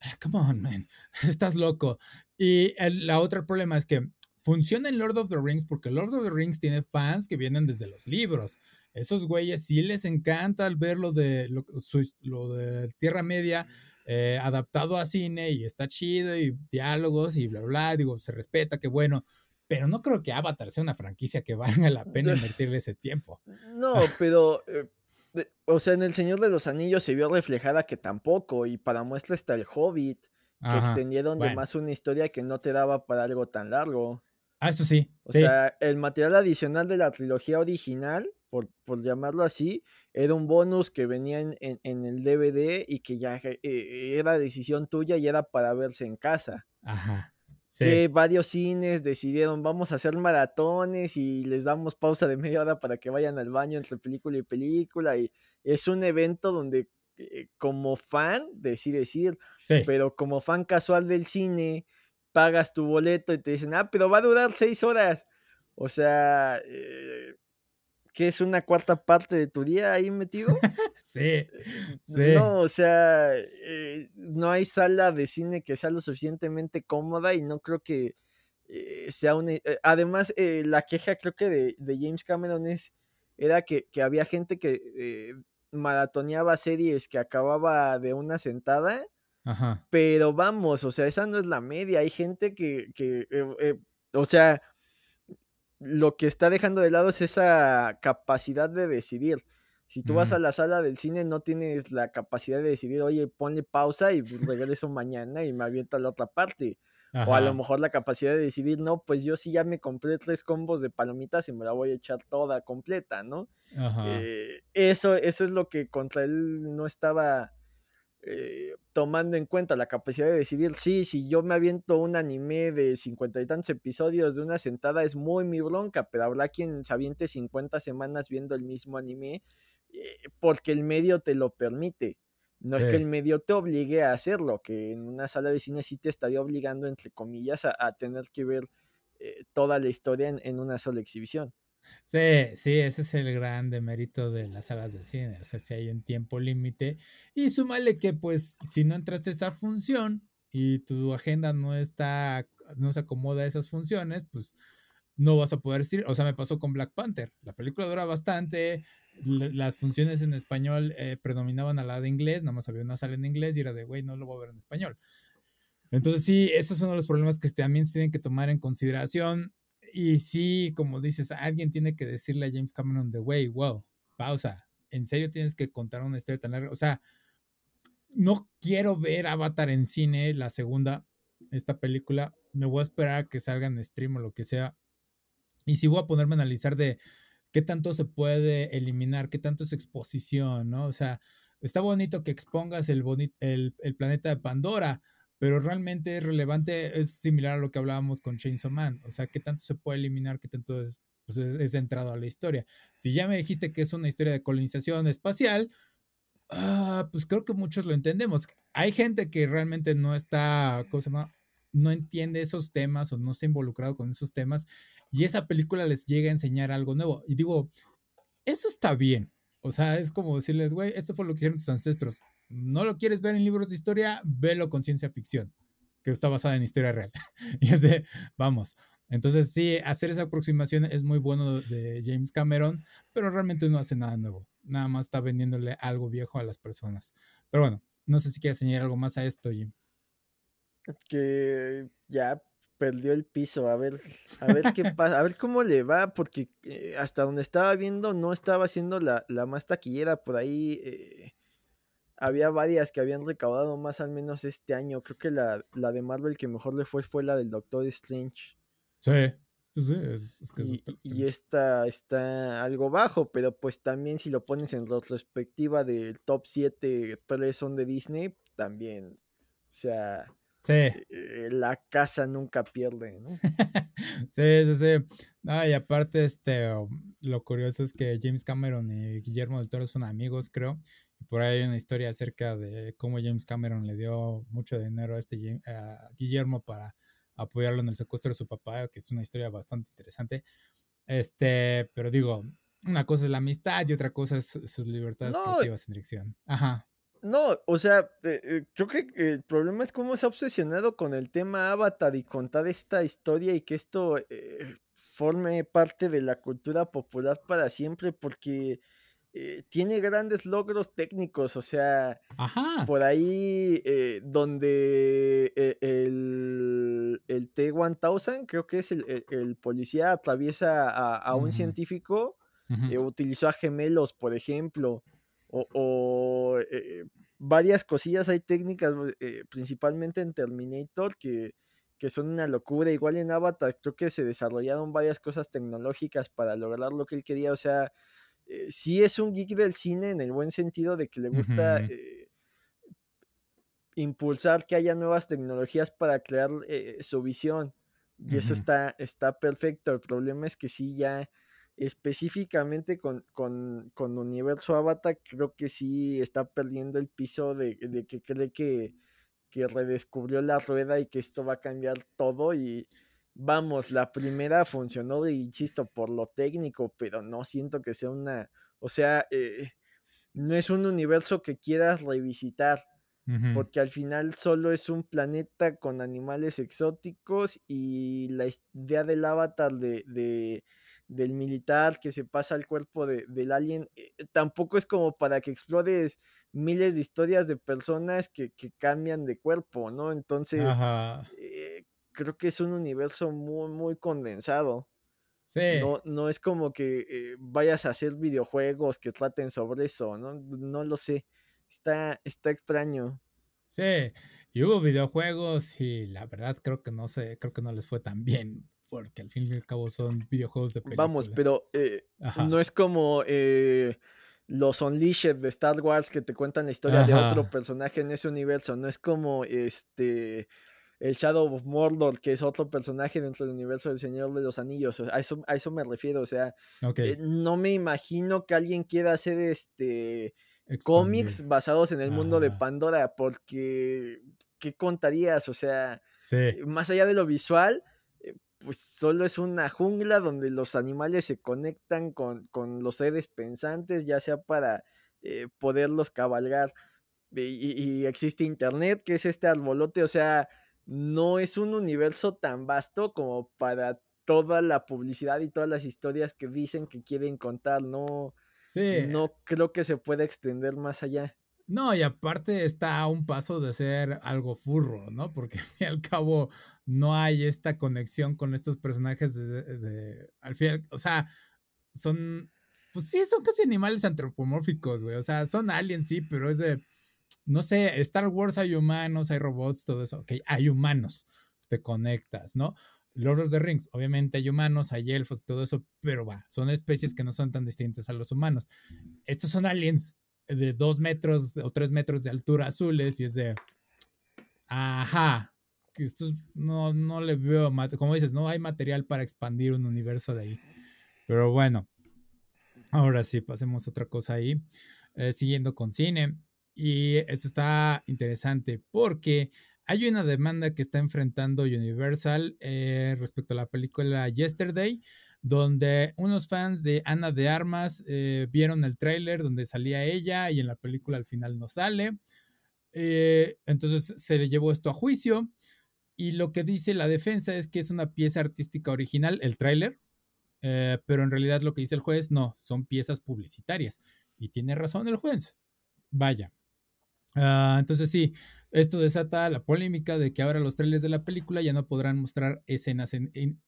ah, come on, man, estás loco. Y el, la otra problema es que Funciona en Lord of the Rings porque Lord of the Rings tiene fans que vienen desde los libros. Esos güeyes sí les encanta al ver lo de, lo, de Tierra Media eh, adaptado a cine y está chido y diálogos y bla, bla, digo, se respeta, qué bueno. Pero no creo que Avatar sea una franquicia que valga la pena invertirle ese tiempo. No, pero... Eh, o sea, en El Señor de los Anillos se vio reflejada que tampoco, y para muestra está el Hobbit, que extendieron además una historia que no te daba para algo tan largo. Ah, eso sí. O sea, el material adicional de la trilogía original, por, por llamarlo así, era un bonus que venía en, el DVD y que ya eh, eh, era decisión tuya y era para verse en casa. Ajá. Sí. varios cines decidieron, vamos a hacer maratones y les damos pausa de media hora para que vayan al baño entre película y película. Y es un evento donde eh, como fan, decir, decir, pero como fan casual del cine, pagas tu boleto y te dicen, ah, pero va a durar seis horas. O sea, eh, ¿qué es una cuarta parte de tu día ahí metido? sí, eh, sí. No, o sea, eh, no hay sala de cine que sea lo suficientemente cómoda y no creo que eh, sea una... además, la queja creo que de, James Cameron es, era que, que había gente que maratoneaba series que acababa de una sentada pero vamos, o sea, esa no es la media. Hay gente que, eh, eh, o sea, lo que está dejando de lado es esa capacidad de decidir. Si tú vas a la sala del cine, no tienes la capacidad de decidir, oye, ponle pausa y pues, regreso mañana y me aviento a la otra parte. O a lo mejor la capacidad de decidir, no, pues yo sí ya me compré tres combos de palomitas y me la voy a echar toda completa, ¿no? Eh, eso, eso es lo que contra él no estaba eh, tomando en cuenta la capacidad de decidir, sí, si yo me aviento un anime de cincuenta y tantos episodios de una sentada es muy mi bronca, pero habrá quien se aviente 50 semanas viendo el mismo anime eh, porque el medio te lo permite. No es que el medio te obligue a hacerlo, que en una sala de cine sí te estaría obligando, entre comillas, a, tener que ver eh, toda la historia en una sola exhibición. Sí, sí, ese es el gran mérito de las salas de cine. O sea, si hay un tiempo límite. Y súmale que, pues, si no entraste a esta función y tu agenda no está, no se acomoda a esas funciones, pues no vas a poder decir. O sea, me pasó con Black Panther. La película dura bastante. Las funciones en español eh, predominaban a la de inglés, nada más había una sala en inglés y era de, güey, no lo voy a ver en español. Entonces, sí, esos son los problemas que también se tienen que tomar en consideración y sí, como dices, alguien tiene que decirle a James Cameron de, way, wow, pausa, en serio tienes que contar una historia tan larga. O sea, no quiero ver Avatar en cine, la segunda, esta película. Me voy a esperar a que salga en stream o lo que sea. Y sí voy a ponerme a analizar de qué tanto se puede eliminar, qué tanto es exposición, ¿no? O sea, está bonito que expongas el, el, el planeta de Pandora, pero realmente es relevante, es similar a lo que hablábamos con Chainsaw Man, o sea, qué tanto se puede eliminar, qué tanto es, pues entrado a la historia. Si ya me dijiste que es una historia de colonización espacial, ah, pues creo que muchos lo entendemos. Hay gente que realmente no está, ¿cómo se llama? No entiende esos temas o no se ha involucrado con esos temas y esa película les llega a enseñar algo nuevo. Y digo, eso está bien. O sea, es como decirles, güey, esto fue lo que hicieron tus ancestros no lo quieres ver en libros de historia, velo con ciencia ficción, que está basada en historia real. y es de, vamos. Entonces, sí, hacer esa aproximación es muy bueno de James Cameron, pero realmente no hace nada nuevo. Nada más está vendiéndole algo viejo a las personas. Pero bueno, no sé si quieres añadir algo más a esto, Jim. Que ya perdió el piso, a ver, a ver qué pasa, a ver cómo le va, porque eh, hasta donde estaba viendo no estaba haciendo la, más taquillera por ahí. Eh, había varias que habían recaudado más al menos este año. Creo que la, la de Marvel que mejor le fue fue la del Doctor Strange. Sí. Sí, es, es y, esta está algo bajo, pero pues también si lo pones en retrospectiva del top 7, tres son de Disney, también, o sea, sí. Eh, eh, la casa nunca pierde, ¿no? sí, sí, sí. Ah, y aparte, este, lo curioso es que James Cameron y Guillermo del Toro son amigos, creo, por ahí hay una historia acerca de cómo James Cameron le dio mucho dinero a este Guillermo para apoyarlo en el secuestro de su papá, que es una historia bastante interesante. Este, pero digo, una cosa es la amistad y otra cosa es sus libertades creativas en dirección. Ajá. No, o sea, eh, eh, creo que el problema es cómo se ha obsesionado con el tema Avatar y contar esta historia y que esto eh, forme parte de la cultura popular para siempre, porque eh, tiene grandes logros técnicos, o sea, por ahí eh, donde eh, el, el T-1000, creo que es el, el, policía, atraviesa a, un científico, y utilizó a gemelos, por ejemplo, o, o varias cosillas, hay técnicas, principalmente en Terminator, que, que son una locura, igual en Avatar, creo que se desarrollaron varias cosas tecnológicas para lograr lo que él quería, o sea eh, sí es un geek del cine en el buen sentido de que le gusta eh, impulsar que haya nuevas tecnologías para crear eh, su visión. Y eso está, está perfecto. El problema es que sí, ya específicamente con, Universo Avatar, creo que sí está perdiendo el piso de, que cree que, que redescubrió la rueda y que esto va a cambiar todo y vamos, la primera funcionó, insisto, por lo técnico, pero no siento que sea una, o sea, eh, no es un universo que quieras revisitar, porque al final solo es un planeta con animales exóticos y la idea del avatar de, del militar que se pasa al cuerpo del alien, eh, tampoco es como para que explores miles de historias de personas que, que cambian de cuerpo, ¿no? Entonces, eh, creo que es un universo muy, muy condensado. Sí. No, es como que eh, vayas a hacer videojuegos que traten sobre eso, ¿no? No lo sé. Está, está extraño. Sí, y hubo videojuegos y la verdad creo que no sé, creo que no les fue tan bien, porque al fin y al cabo son videojuegos de películas. Vamos, pero eh, no es como eh, los Unleashed de Star Wars que te cuentan la historia de otro personaje en ese universo, no es como este el Shadow of Mordor, que es otro personaje dentro del universo del Señor de los Anillos. A eso, me refiero, o sea, eh, no me imagino que alguien quiera hacer este cómics basados en el mundo de Pandora, porque ¿qué contarías? O sea, eh, más allá de lo visual, eh, pues solo es una jungla donde los animales se conectan con, los seres pensantes, ya sea para poderlos cabalgar. Y, existe internet, que es este arbolote, o sea, no es un universo tan vasto como para toda la publicidad y todas las historias que dicen que quieren contar. No, sí. no creo que se pueda extender más allá. No, y aparte está a un paso de ser algo furro, ¿no? Porque al cabo no hay esta conexión con estos personajes de, al final, o sea, son, pues sí, son casi animales antropomórficos, güey, o sea, son aliens, sí, pero es de, no sé, Star Wars hay humanos, hay robots, todo eso, ok, hay humanos, te conectas, ¿no? Lord of the Rings, obviamente hay humanos, hay elfos, todo eso, pero va, son especies que no son tan distintas a los humanos. Estos son aliens de dos metros o tres metros de altura azules y es de, ajá, que estos no, no le veo, como dices, no hay material para expandir un universo de ahí. Pero bueno, ahora sí, pasemos a otra cosa ahí, eh, siguiendo con cine. Y esto está interesante porque hay una demanda que está enfrentando Universal eh, respecto a la película Yesterday, donde unos fans de Ana de Armas eh, vieron el tráiler donde salía ella y en la película al final no sale. Eh, entonces se le llevó esto a juicio y lo que dice la defensa es que es una pieza artística original, el tráiler, pero en realidad lo que dice el juez no, son piezas publicitarias. Y tiene razón el juez. Vaya, Ah, entonces sí, esto desata la polémica de que ahora los trailers de la película ya no podrán mostrar escenas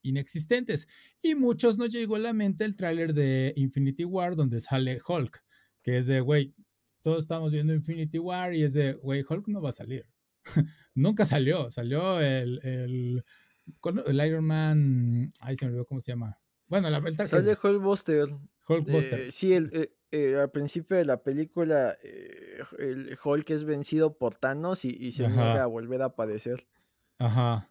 inexistentes. Y muchos nos llegó a la mente el tráiler de Infinity War donde sale Hulk, que es de, güey, todos estamos viendo Infinity War y es de, güey, Hulk no va a salir. Nunca salió, salió el, el, Iron Man, ay se me olvidó cómo se llama. Bueno, la, verdad Es de Buster? Hulk sí, el, eh, eh, al principio de la película eh, el Hulk es vencido por Thanos y, se vuelve a volver a aparecer. Ajá.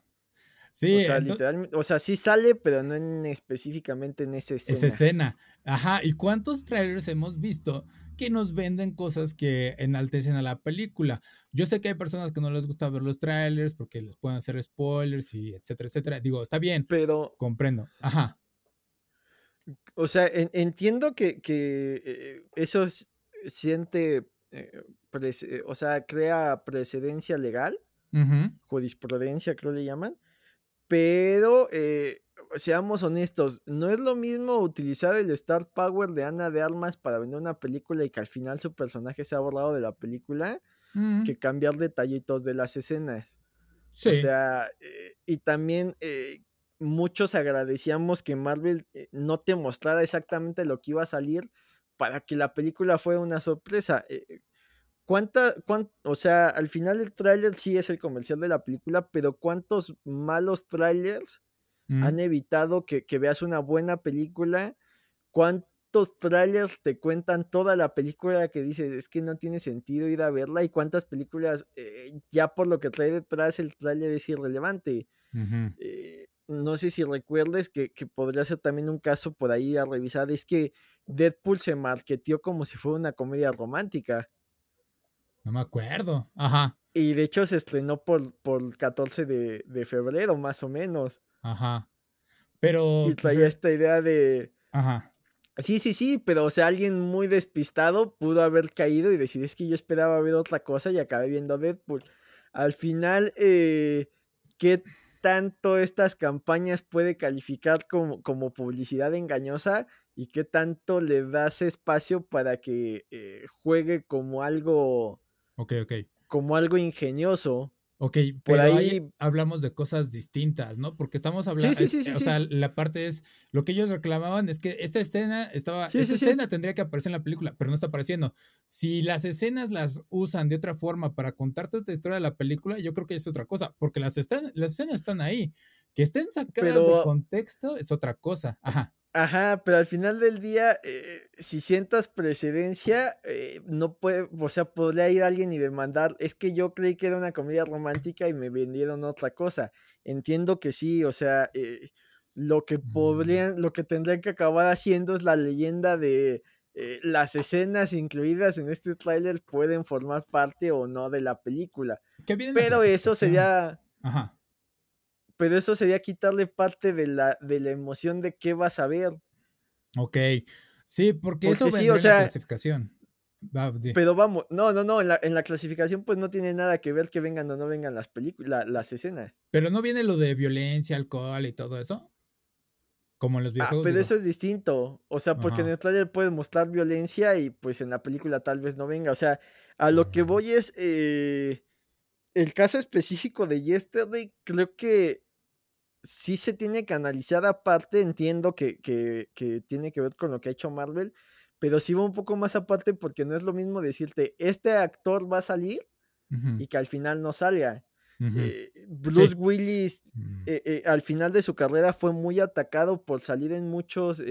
Sí, o sea, literalmente, o sea, sí sale, pero no específicamente en esa escena. Esa escena. Ajá, ¿y cuántos trailers hemos visto que nos venden cosas que enaltecen a la película? Yo sé que hay personas que no les gusta ver los trailers porque les pueden hacer spoilers y etcétera, etcétera. Digo, está bien. Pero comprendo. Ajá. O sea, entiendo que, que eh, eso siente, eh, eh, o sea, crea precedencia legal, jurisprudencia creo le llaman, pero seamos honestos, no es lo mismo utilizar el star power de Ana de Armas para vender una película y que al final su personaje sea borrado de la película que cambiar detallitos de las escenas. O sea, y también muchos agradecíamos que Marvel eh, no te mostrara exactamente lo que iba a salir para que la película fuera una sorpresa. Eh, eh, ¿Cuánta, o sea, al final el tráiler sí es el comercial de la película, pero ¿cuántos malos tráilers mm. han evitado que, veas una buena película? ¿Cuántos tráilers te cuentan toda la película que dices, es que no tiene sentido ir a verla? ¿Y cuántas películas ya por lo que trae detrás el tráiler es irrelevante? no sé si recuerdes que, podría ser también un caso por ahí a revisar, es que Deadpool se marketeó como si fuera una comedia romántica. No me acuerdo, ajá. Y de hecho se estrenó por, por 14 de, febrero, más o menos. Ajá. Pero. Y pues, traía eh esta idea de. Ajá. Sí, sí, sí, pero o sea, alguien muy despistado pudo haber caído y decir, es que yo esperaba ver otra cosa y acabé viendo Deadpool. Al final, eh, ¿qué tanto estas campañas puede calificar como, publicidad engañosa y qué tanto le das espacio para que eh, juegue como algo. Como algo ingenioso. Ok, Por ahí... hablamos de cosas distintas, ¿no? Porque estamos hablando, eh, o sea, la parte es, lo que ellos reclamaban es que esta escena estaba, esta escena tendría que aparecer en la película, pero no está apareciendo. Si las escenas las usan de otra forma para contarte la historia de la película, yo creo que es otra cosa, porque las, están, las escenas están ahí. Que estén sacadas de contexto es otra cosa. Ajá. Ajá, pero al final del día, eh, si sientas precedencia, eh, no puede, o sea, podría ir alguien y demandar, es que yo creí que era una comedia romántica y me vendieron otra cosa. Entiendo que sí, o sea, eh, lo que mm. podrían, lo que tendrían que acabar haciendo es la leyenda de las escenas incluidas en este tráiler pueden formar parte o no de la película. Pero eso sería... Ajá pero eso sería quitarle parte de la, de la emoción de qué vas a ver. Ok, sí, porque, eso la clasificación. Pero vamos, no, no, no, en la, clasificación pues no tiene nada que ver que vengan o no vengan las películas, las escenas. Pero no viene lo de violencia, alcohol y todo eso. Como los Ah, pero eso es distinto. O sea, porque en el trailer puedes mostrar violencia y pues en la película tal vez no venga. O sea, a lo que voy es. Eh, el caso específico de Yesterday, creo que sí se tiene que analizar aparte, entiendo que, tiene que ver con lo que ha hecho Marvel, pero sí va un poco más aparte porque no es lo mismo decirte, este actor va a salir y que al final no salga. Eh, Bruce Willis mm. eh, eh, al final de su carrera fue muy atacado por salir en muchos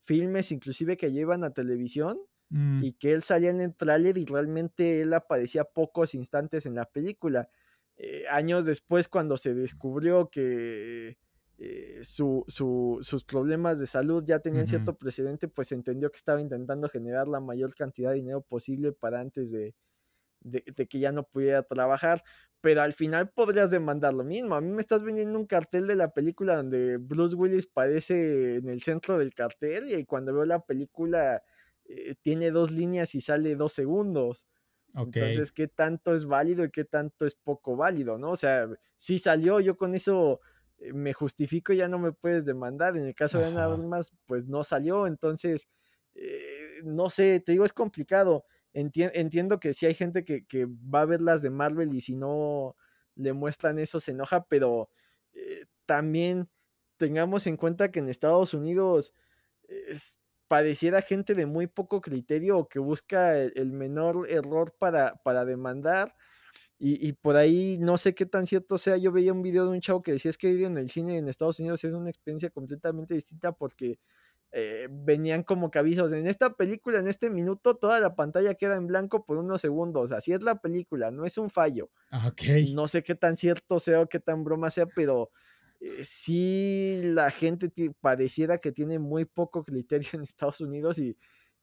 filmes, inclusive que llevan a televisión, mm. y que él salía en el tráiler y realmente él aparecía pocos instantes en la película. Eh, años después cuando se descubrió que eh, sus problemas de salud ya tenían cierto precedente, pues entendió que estaba intentando generar la mayor cantidad de dinero posible para antes de, que ya no pudiera trabajar. Pero al final podrías demandar lo mismo. A mí me estás vendiendo un cartel de la película donde Bruce Willis parece en el centro del cartel y cuando veo la película eh, tiene dos líneas y sale dos segundos. Entonces, ¿qué tanto es válido y qué tanto es poco válido, no? O sea, si salió, yo con eso eh, me justifico, ya no me puedes demandar. En el caso de nada más, pues no salió, entonces, eh, no sé, te digo, es complicado. entiendo que sí hay gente que, va a ver las de Marvel y si no le muestran eso se enoja, pero eh, también tengamos en cuenta que en Estados Unidos pareciera gente de muy poco criterio o que busca e-, el, menor error para, para demandar. Y, y, por ahí no sé qué tan cierto sea. Yo veía un video de un chavo que decía es que ir en el cine en Estados Unidos es una experiencia completamente distinta porque eh, venían como cabizos, En esta película, en este minuto, toda la pantalla queda en blanco por unos segundos. Así es la película, no es un fallo. Ah, no sé qué tan cierto sea o qué tan broma sea, pero eh, si la gente pareciera que tiene muy poco criterio en Estados Unidos y,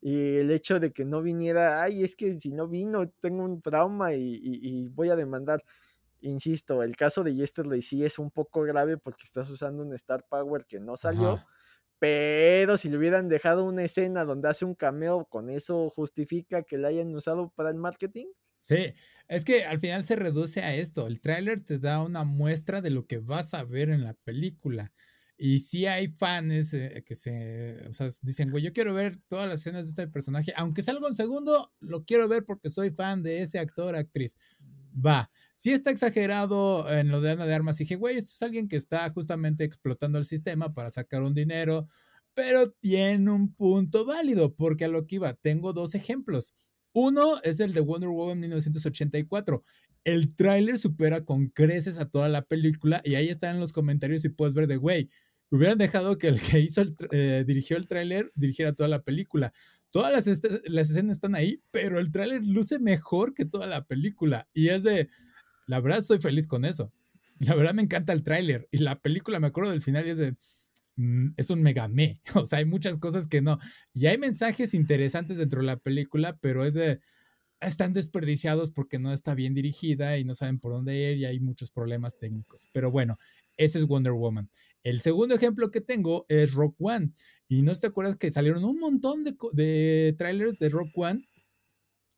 el hecho de que no viniera, ay, es que si no vino, tengo un trauma y, voy a demandar. Insisto, el caso de Yesterday sí es un poco grave porque estás usando un Star Power que no salió, pero si le hubieran dejado una escena donde hace un cameo, con eso justifica que la hayan usado para el marketing. Sí, es que al final se reduce a esto. El tráiler te da una muestra de lo que vas a ver en la película. Y si hay fans eh, que se, o sea, dicen, güey, yo quiero ver todas las escenas de este personaje, aunque salga un segundo, lo quiero ver porque soy fan de ese actor, actriz. Va, si está exagerado en lo de Ana de Armas. Y dije, güey, esto es alguien que está justamente explotando el sistema para sacar un dinero, pero tiene un punto válido, porque a lo que iba, tengo dos ejemplos. Uno es el de Wonder Woman 1984. El tráiler supera con creces a toda la película y ahí están los comentarios y puedes ver de, güey, hubieran dejado que el que hizo el, eh, dirigió el tráiler dirigiera toda la película. Todas las, este, las escenas están ahí, pero el tráiler luce mejor que toda la película y es de, la verdad estoy feliz con eso. La verdad me encanta el tráiler y la película, me acuerdo del final y es de, Mm, es un me, o sea, hay muchas cosas que no. Y hay mensajes interesantes dentro de la película, pero es de, están desperdiciados porque no está bien dirigida y no saben por dónde ir y hay muchos problemas técnicos. Pero bueno, ese es Wonder Woman. El segundo ejemplo que tengo es Rock One. Y no te acuerdas que salieron un montón de, de trailers de Rock One,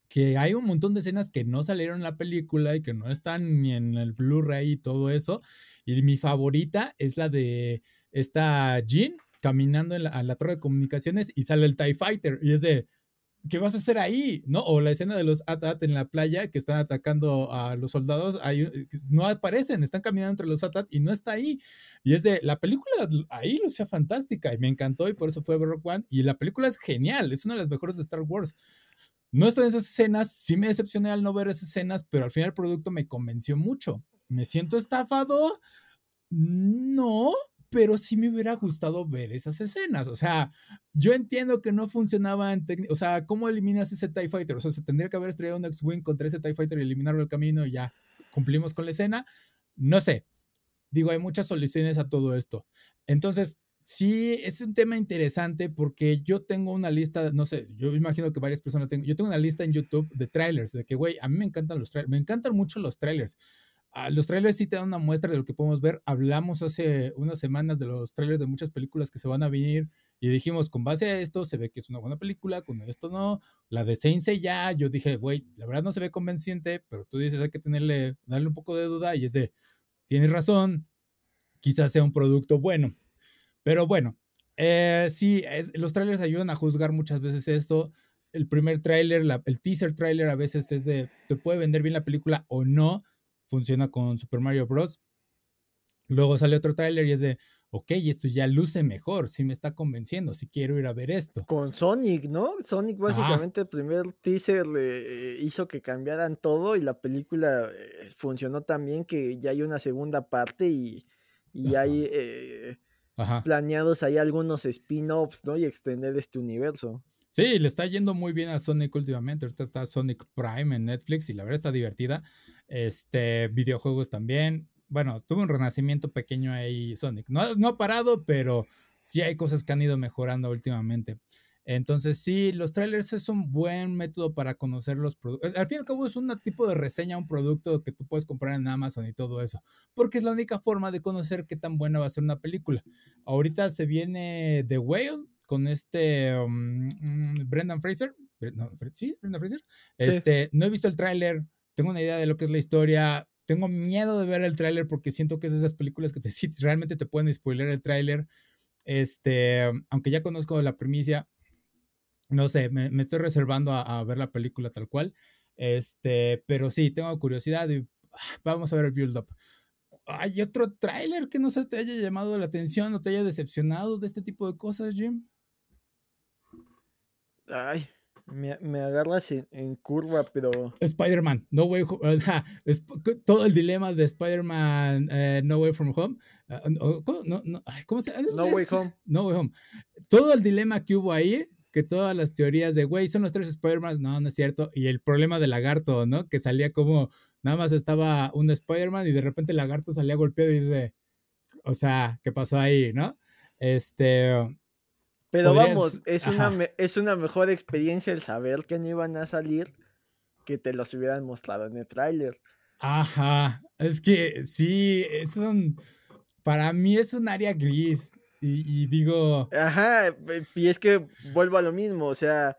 que hay un montón de escenas que no salieron en la película y que no están ni en el Blu-ray y todo eso. Y mi favorita es la de está Jean caminando a la torre de comunicaciones y sale el TIE Fighter y es de, ¿qué vas a hacer ahí? ¿No? O la escena de los ATAT en la playa que están atacando a los soldados, ahí, eh, no aparecen, están caminando entre los ATAT y no está ahí. Y es de, la película ahí lucía fantástica y me encantó y por eso fue Rock One y la película es genial, es una de las mejores de Star Wars. No están esas escenas, sí me decepcioné al no ver esas escenas, pero al final el producto me convenció mucho. ¿Me siento estafado? No, pero sí me hubiera gustado ver esas escenas. O sea, yo entiendo que no funcionaba técnica, O sea, ¿cómo eliminas ese TIE Fighter? O sea, se tendría que haber estrellado un X-Wing contra ese TIE Fighter y eliminarlo del camino y ya cumplimos con la escena. No sé. Digo, hay muchas soluciones a todo esto. Entonces, sí, es un tema interesante porque yo tengo una lista, no sé, yo imagino que varias personas tengo, yo tengo una lista en YouTube de trailers, de que, güey, a mí me encantan los trailers, me encantan mucho los trailers los trailers sí te dan una muestra de lo que podemos ver. Hablamos hace unas semanas de los trailers de muchas películas que se van a venir y dijimos, con base a esto, se ve que es una buena película, con esto no. La de Seinse ya, yo dije, güey, la verdad no se ve convenciente, pero tú dices, hay que tenerle, darle un poco de duda y es de, tienes razón, quizás sea un producto bueno. Pero bueno, eh, sí, los trailers ayudan a juzgar muchas veces esto. El primer trailer el teaser trailer a veces es de, te puede vender bien la película o no, funciona con Super Mario Bros. Luego sale otro tráiler y es de, ok, esto ya luce mejor, sí me está convenciendo, sí quiero ir a ver esto. Con Sonic, ¿no? Sonic básicamente el primer teaser le eh, hizo que cambiaran todo y la película eh, funcionó tan bien que ya hay una segunda parte y, y hay eh, planeados ahí algunos spin-offs, ¿no? Y extender este universo. Sí, le está yendo muy bien a Sonic últimamente. Ahorita está Sonic Prime en Netflix y la verdad está divertida. Este, videojuegos también. Bueno, tuvo un renacimiento pequeño ahí Sonic. No, no ha parado, pero sí hay cosas que han ido mejorando últimamente. Entonces, sí, los trailers es un buen método para conocer los productos. Eh, al fin y al cabo, es un tipo de reseña, un producto que tú puedes comprar en Amazon y todo eso, porque es la única forma de conocer qué tan buena va a ser una película. Ahorita se viene The Whale, con este um, mm, Brendan Fraser. sí, Brendan Fraser. Este, no he visto el tráiler, tengo una idea de lo que es la historia. Tengo miedo de ver el tráiler porque siento que es de esas películas que te, realmente te pueden spoiler el tráiler. Este, aunque ya conozco la primicia, no sé, me, estoy reservando a, ver la película tal cual. Este, pero sí, tengo curiosidad y ah, vamos a ver el build-up. ¿Hay otro tráiler que no se te haya llamado la atención o te haya decepcionado de este tipo de cosas, Jim? Ay, me, me agarras en, curva, pero. Spider-Man, No Way Home. todo el dilema de Spider-Man eh, No Way From Home. Eh, no, no, ¿cómo se No Way Home. No Way Home. Todo el dilema que hubo ahí, que todas las teorías de, güey, son los tres Spider-Man. No, no es cierto. Y el problema del Lagarto, ¿no? Que salía como. Nada más estaba un Spider-Man y de repente el Lagarto salía golpeado y dice. O sea, ¿qué pasó ahí, no? Este pero vamos, es una, es una mejor experiencia el saber que no iban a salir que te los hubieran mostrado en el tráiler. Ajá, es que sí, es un, para mí es un área gris y, digo... Ajá, eh, y es que vuelvo a lo mismo, o sea,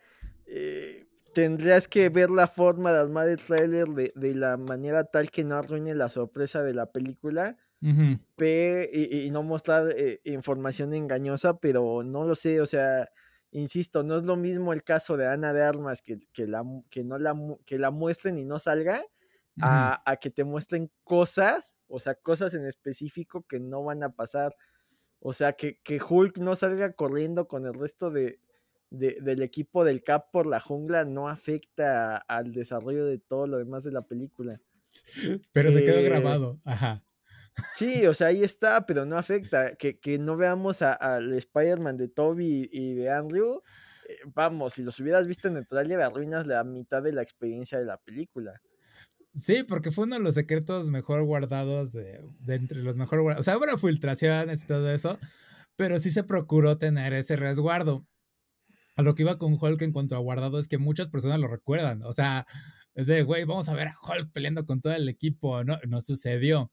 eh, tendrías que ver la forma de armar el tráiler de, de, la manera tal que no arruine la sorpresa de la película y, no mostrar eh, información engañosa, pero no lo sé, o sea, insisto, no es lo mismo el caso de Ana de Armas que, la, que, no la, que la muestren y no salga, a, que te muestren cosas, o sea, cosas en específico que no van a pasar. O sea, que, Hulk no salga corriendo con el resto de, del equipo del Cap por la jungla no afecta al desarrollo de todo lo demás de la película. Pero se quedó eh, grabado, ajá. Sí, o sea, ahí está, pero no afecta. Que, no veamos al Spider-Man de Toby y de Andrew. Eh, vamos, si los hubieras visto en el trailer, arruinas la mitad de la experiencia de la película. Sí, porque fue uno de los secretos mejor guardados de, entre los mejor guardados. O sea, hubo filtraciones y todo eso, pero sí se procuró tener ese resguardo. A lo que iba con Hulk en cuanto a guardado es que muchas personas lo recuerdan. O sea, es de, güey, vamos a ver a Hulk peleando con todo el equipo. No, no sucedió.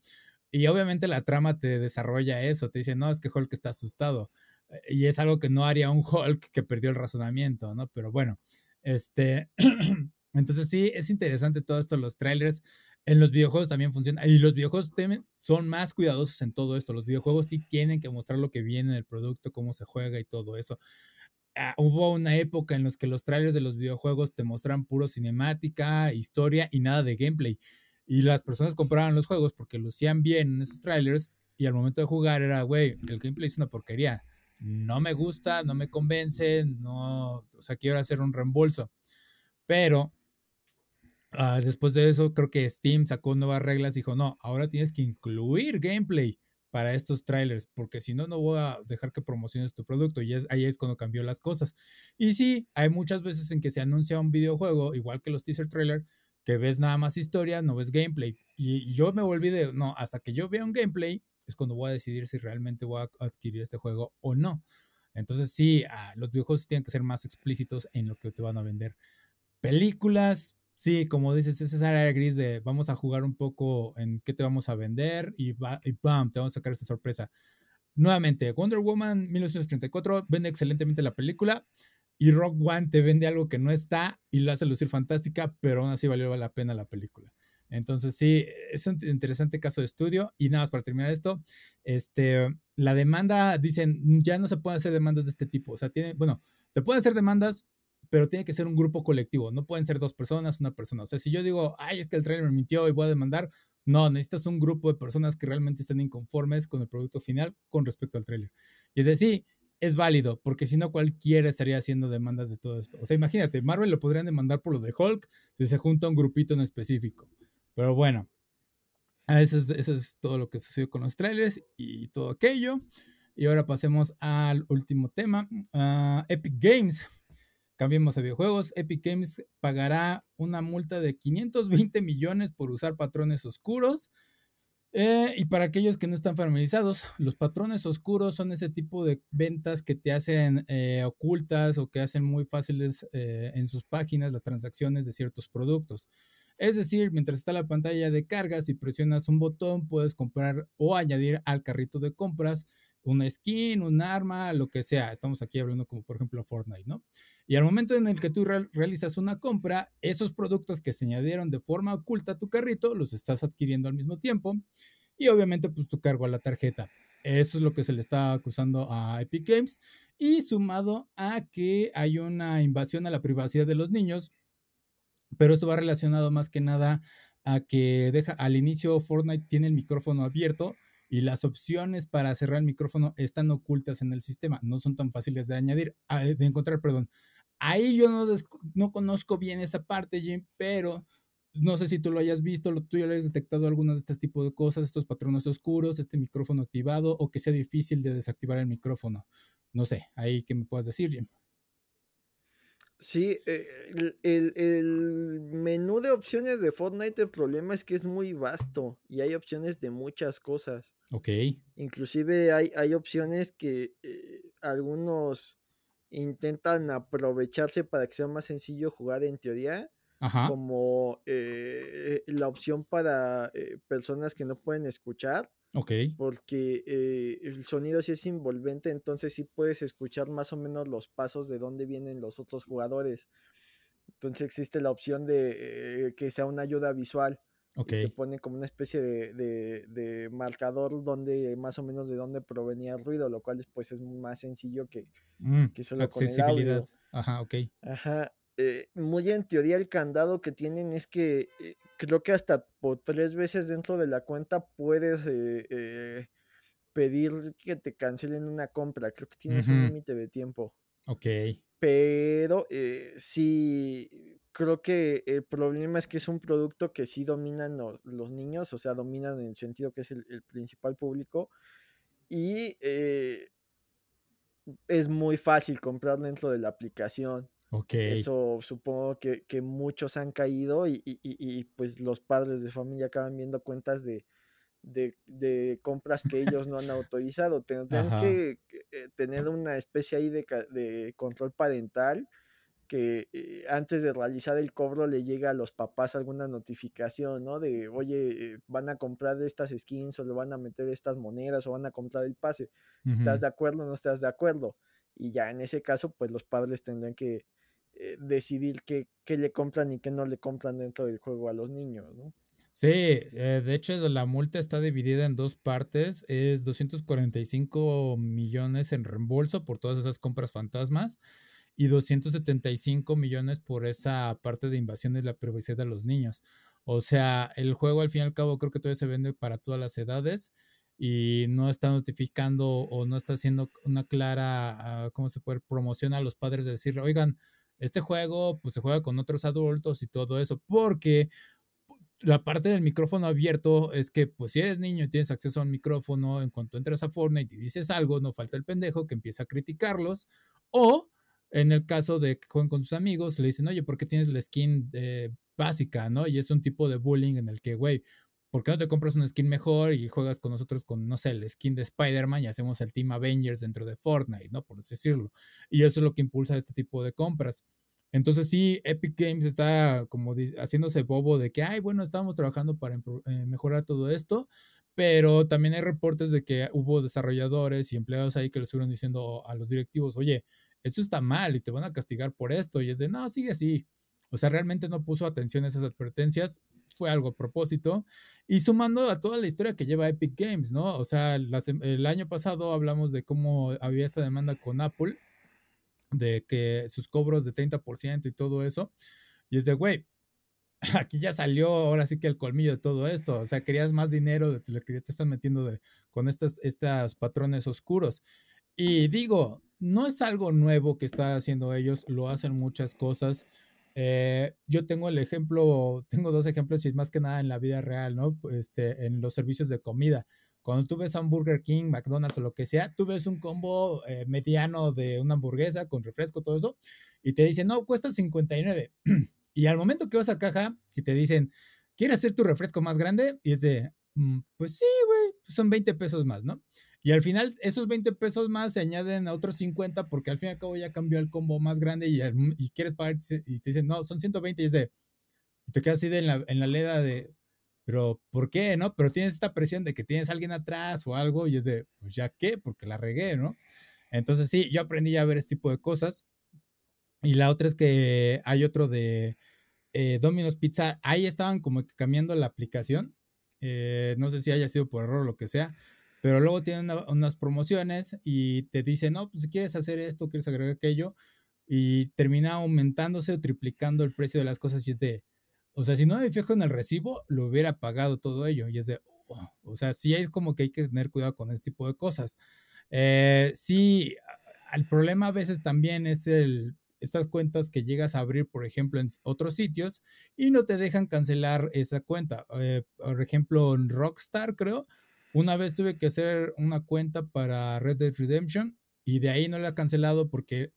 Y obviamente la trama te desarrolla eso, te dice, no, es que Hulk está asustado. Eh, y es algo que no haría un Hulk que perdió el razonamiento, ¿no? Pero bueno, este... Entonces sí, es interesante todo esto, los trailers. En los videojuegos también funciona. Y los videojuegos son más cuidadosos en todo esto. Los videojuegos sí tienen que mostrar lo que viene del producto, cómo se juega y todo eso. Ah, hubo una época en los que los trailers de los videojuegos te mostraban puro cinemática, historia y nada de gameplay. Y las personas compraban los juegos porque lucían bien en esos trailers y al momento de jugar era, güey, el gameplay es una porquería. No me gusta, no me convence, no, o sea, quiero hacer un reembolso. Pero ah, después de eso, creo que Steam sacó nuevas reglas, y dijo, no, ahora tienes que incluir gameplay para estos trailers, porque si no, no voy a dejar que promociones tu producto. Y ahí es cuando cambió las cosas. Y sí, hay muchas veces en que se anuncia un videojuego, igual que los teaser trailers, que ves nada más historia, no ves gameplay. Y, yo me volví de, no, hasta que yo vea un gameplay es cuando voy a decidir si realmente voy a adquirir este juego o no. Entonces sí, ah, los videojuegos tienen que ser más explícitos en lo que te van a vender. Películas, sí, como dices, es esa área gris de vamos a jugar un poco en qué te vamos a vender y, y bam, te vamos a sacar esta sorpresa. Nuevamente, Wonder Woman 1934 vende excelentemente la película y Rock One te vende algo que no está y lo hace lucir fantástica, pero aún así valió la pena la película. Entonces, sí, es un interesante caso de estudio. Y nada más para terminar esto, este, la demanda, dicen, ya no se pueden hacer demandas de este tipo. O sea, tiene, bueno, se pueden hacer demandas, pero tiene que ser un grupo colectivo. No pueden ser dos personas, una persona. O sea, si yo digo, ay, es que el trailer me mintió y voy a demandar, no, necesitas un grupo de personas que realmente estén inconformes con el producto final con respecto al trailer. Y es decir, es válido, porque si no, cualquiera estaría haciendo demandas de todo esto. O sea, imagínate, Marvel lo podrían demandar por lo de Hulk si se junta un grupito en específico. Pero bueno, eso es, eso es todo lo que sucedió con los trailers y todo aquello. Y ahora pasemos al último tema: ah, Epic Games. Cambiemos a videojuegos. Epic Games pagará una multa de 520 millones por usar patrones oscuros. Eh, y para aquellos que no están familiarizados, los patrones oscuros son ese tipo de ventas que te hacen eh, ocultas o que hacen muy fáciles eh, en sus páginas las transacciones de ciertos productos. Es decir, mientras está la pantalla de cargas y presionas un botón, puedes comprar o añadir al carrito de compras una skin, un arma, lo que sea. Estamos aquí hablando como por ejemplo Fortnite, ¿no? Y al momento en el que tú realizas una compra, esos productos que se añadieron de forma oculta a tu carrito, los estás adquiriendo al mismo tiempo y obviamente pues tu cargo a la tarjeta. Eso es lo que se le está acusando a Epic Games y sumado a que hay una invasión a la privacidad de los niños, pero esto va relacionado más que nada a que deja al inicio Fortnite tiene el micrófono abierto y las opciones para cerrar el micrófono están ocultas en el sistema, no son tan fáciles de añadir, ah, de encontrar, perdón. Ahí yo no, no conozco bien esa parte, Jim, pero no sé si tú lo hayas visto, tú ya lo has detectado algunas de este tipo de cosas, estos patrones oscuros, este micrófono activado o que sea difícil de desactivar el micrófono. No sé, ahí que me puedas decir, Jim. Sí, eh, el, menú de opciones de Fortnite, el problema es que es muy vasto y hay opciones de muchas cosas. Ok. Inclusive hay, opciones que eh, algunos intentan aprovecharse para que sea más sencillo jugar en teoría, Ajá. como eh, la opción para personas que no pueden escuchar. Porque eh, el sonido sí es envolvente, entonces sí puedes escuchar más o menos los pasos de dónde vienen los otros jugadores. Entonces existe la opción de eh, que sea una ayuda visual. Ok. pone como una especie de, marcador donde más o menos de dónde provenía el ruido, lo cual después es más sencillo que, mm, solo Con el audio. Ajá, ok. Ajá. Eh, muy en teoría el candado que tienen es que eh, creo que hasta por tres veces dentro de la cuenta puedes eh, pedir que te cancelen una compra. Creo que tienes un límite de tiempo. Ok. Pero sí, creo que el problema es que es un producto que sí dominan los, niños, o sea, dominan en el sentido que es el, el principal público. Y es muy fácil comprar dentro de la aplicación. Eso supongo que, muchos han caído y, pues los padres de familia acaban viendo cuentas de, compras que ellos no han autorizado. Tendrían que eh, tener una especie ahí de, control parental que eh, antes de realizar el cobro le llega a los papás alguna notificación, ¿no? De, oye, eh, van a comprar estas skins o le van a meter estas monedas o van a comprar el pase. ¿Estás de acuerdo o no estás de acuerdo? Y ya en ese caso, pues los padres tendrían que, eh, decidir qué, le compran y qué no le compran dentro del juego a los niños, Sí, eh, de hecho la multa está dividida en dos partes, es 245 millones en reembolso por todas esas compras fantasmas y 275 millones por esa parte de invasión de la privacidad de los niños. O sea, el juego al fin y al cabo creo que todavía se vende para todas las edades y no está notificando o no está haciendo una clara, ah, ¿cómo se puede?, promoción a los padres de decir, oigan, este juego pues se juega con otros adultos y todo eso, porque la parte del micrófono abierto es que, pues, si eres niño y tienes acceso a micrófono, en cuanto entras a Fortnite y dices algo, no falta el pendejo que empieza a criticarlos. O en el caso de que jueguen con sus amigos, le dicen, oye, ¿por qué tienes la skin eh, básica, no? Y es un tipo de bullying en el que, güey, ¿por qué no te compras un skin mejor y juegas con nosotros con, no sé, el skin de Spider-Man y hacemos el Team Avengers dentro de Fortnite, ¿no? Por así decirlo. Y eso es lo que impulsa este tipo de compras. Entonces sí, Epic Games está como haciéndose bobo de que, ay, bueno, estamos trabajando para eh, mejorar todo esto, pero también hay reportes de que hubo desarrolladores y empleados ahí que lo estuvieron diciendo a los directivos, oye, esto está mal y te van a castigar por esto. Y es de, no, sigue así. O sea, realmente no puso atención a esas advertencias fue algo a propósito. Y sumando a toda la historia que lleva Epic Games, ¿no? O sea, el año pasado hablamos de cómo había esta demanda con Apple, de que sus cobros de 30% y todo eso. Y es de, güey, aquí ya salió ahora sí que el colmillo de todo esto. O sea, querías más dinero de lo que ya te están metiendo de, con estos estas patrones oscuros. Y digo, no es algo nuevo que está haciendo ellos, lo hacen muchas cosas. Eh, yo tengo el ejemplo, tengo dos ejemplos y más que nada en la vida real, ¿no? Este, en los servicios de comida. Cuando tú ves a Burger King, McDonald's o lo que sea, tú ves un combo eh, mediano de una hamburguesa con refresco, todo eso, y te dicen, no, cuesta 59. y al momento que vas a caja y te dicen, ¿quieres hacer tu refresco más grande? Y es de, mm, pues sí, güey, son 20 pesos más, ¿no? Y al final, esos 20 pesos más se añaden a otros 50 porque al fin y al cabo ya cambió el combo más grande y, quieres pagar y te dicen, no, son 120 y es te quedas así en, la, en leda de, pero ¿por qué? ¿No? Pero tienes esta presión de que tienes alguien atrás o algo y es de, pues ya qué, porque la regué, ¿no? Entonces sí, yo aprendí a ver este tipo de cosas. Y la otra es que hay otro de eh, Domino's Pizza. Ahí estaban como que cambiando la aplicación. Eh, no sé si haya sido por error o lo que sea, pero luego tienen unas promociones y te dicen, no, pues si quieres hacer esto, quieres agregar aquello, y termina aumentándose o triplicando el precio de las cosas y es de, o sea, si no me fijo en el recibo, lo hubiera pagado todo ello y es de, oh", o sea, sí es como que hay que tener cuidado con este tipo de cosas. Eh, sí, el problema a veces también es el estas cuentas que llegas a abrir, por ejemplo, en otros sitios y no te dejan cancelar esa cuenta. Eh, por ejemplo, en Rockstar, creo, una vez tuve que hacer una cuenta para Red Dead Redemption y de ahí no la he cancelado porque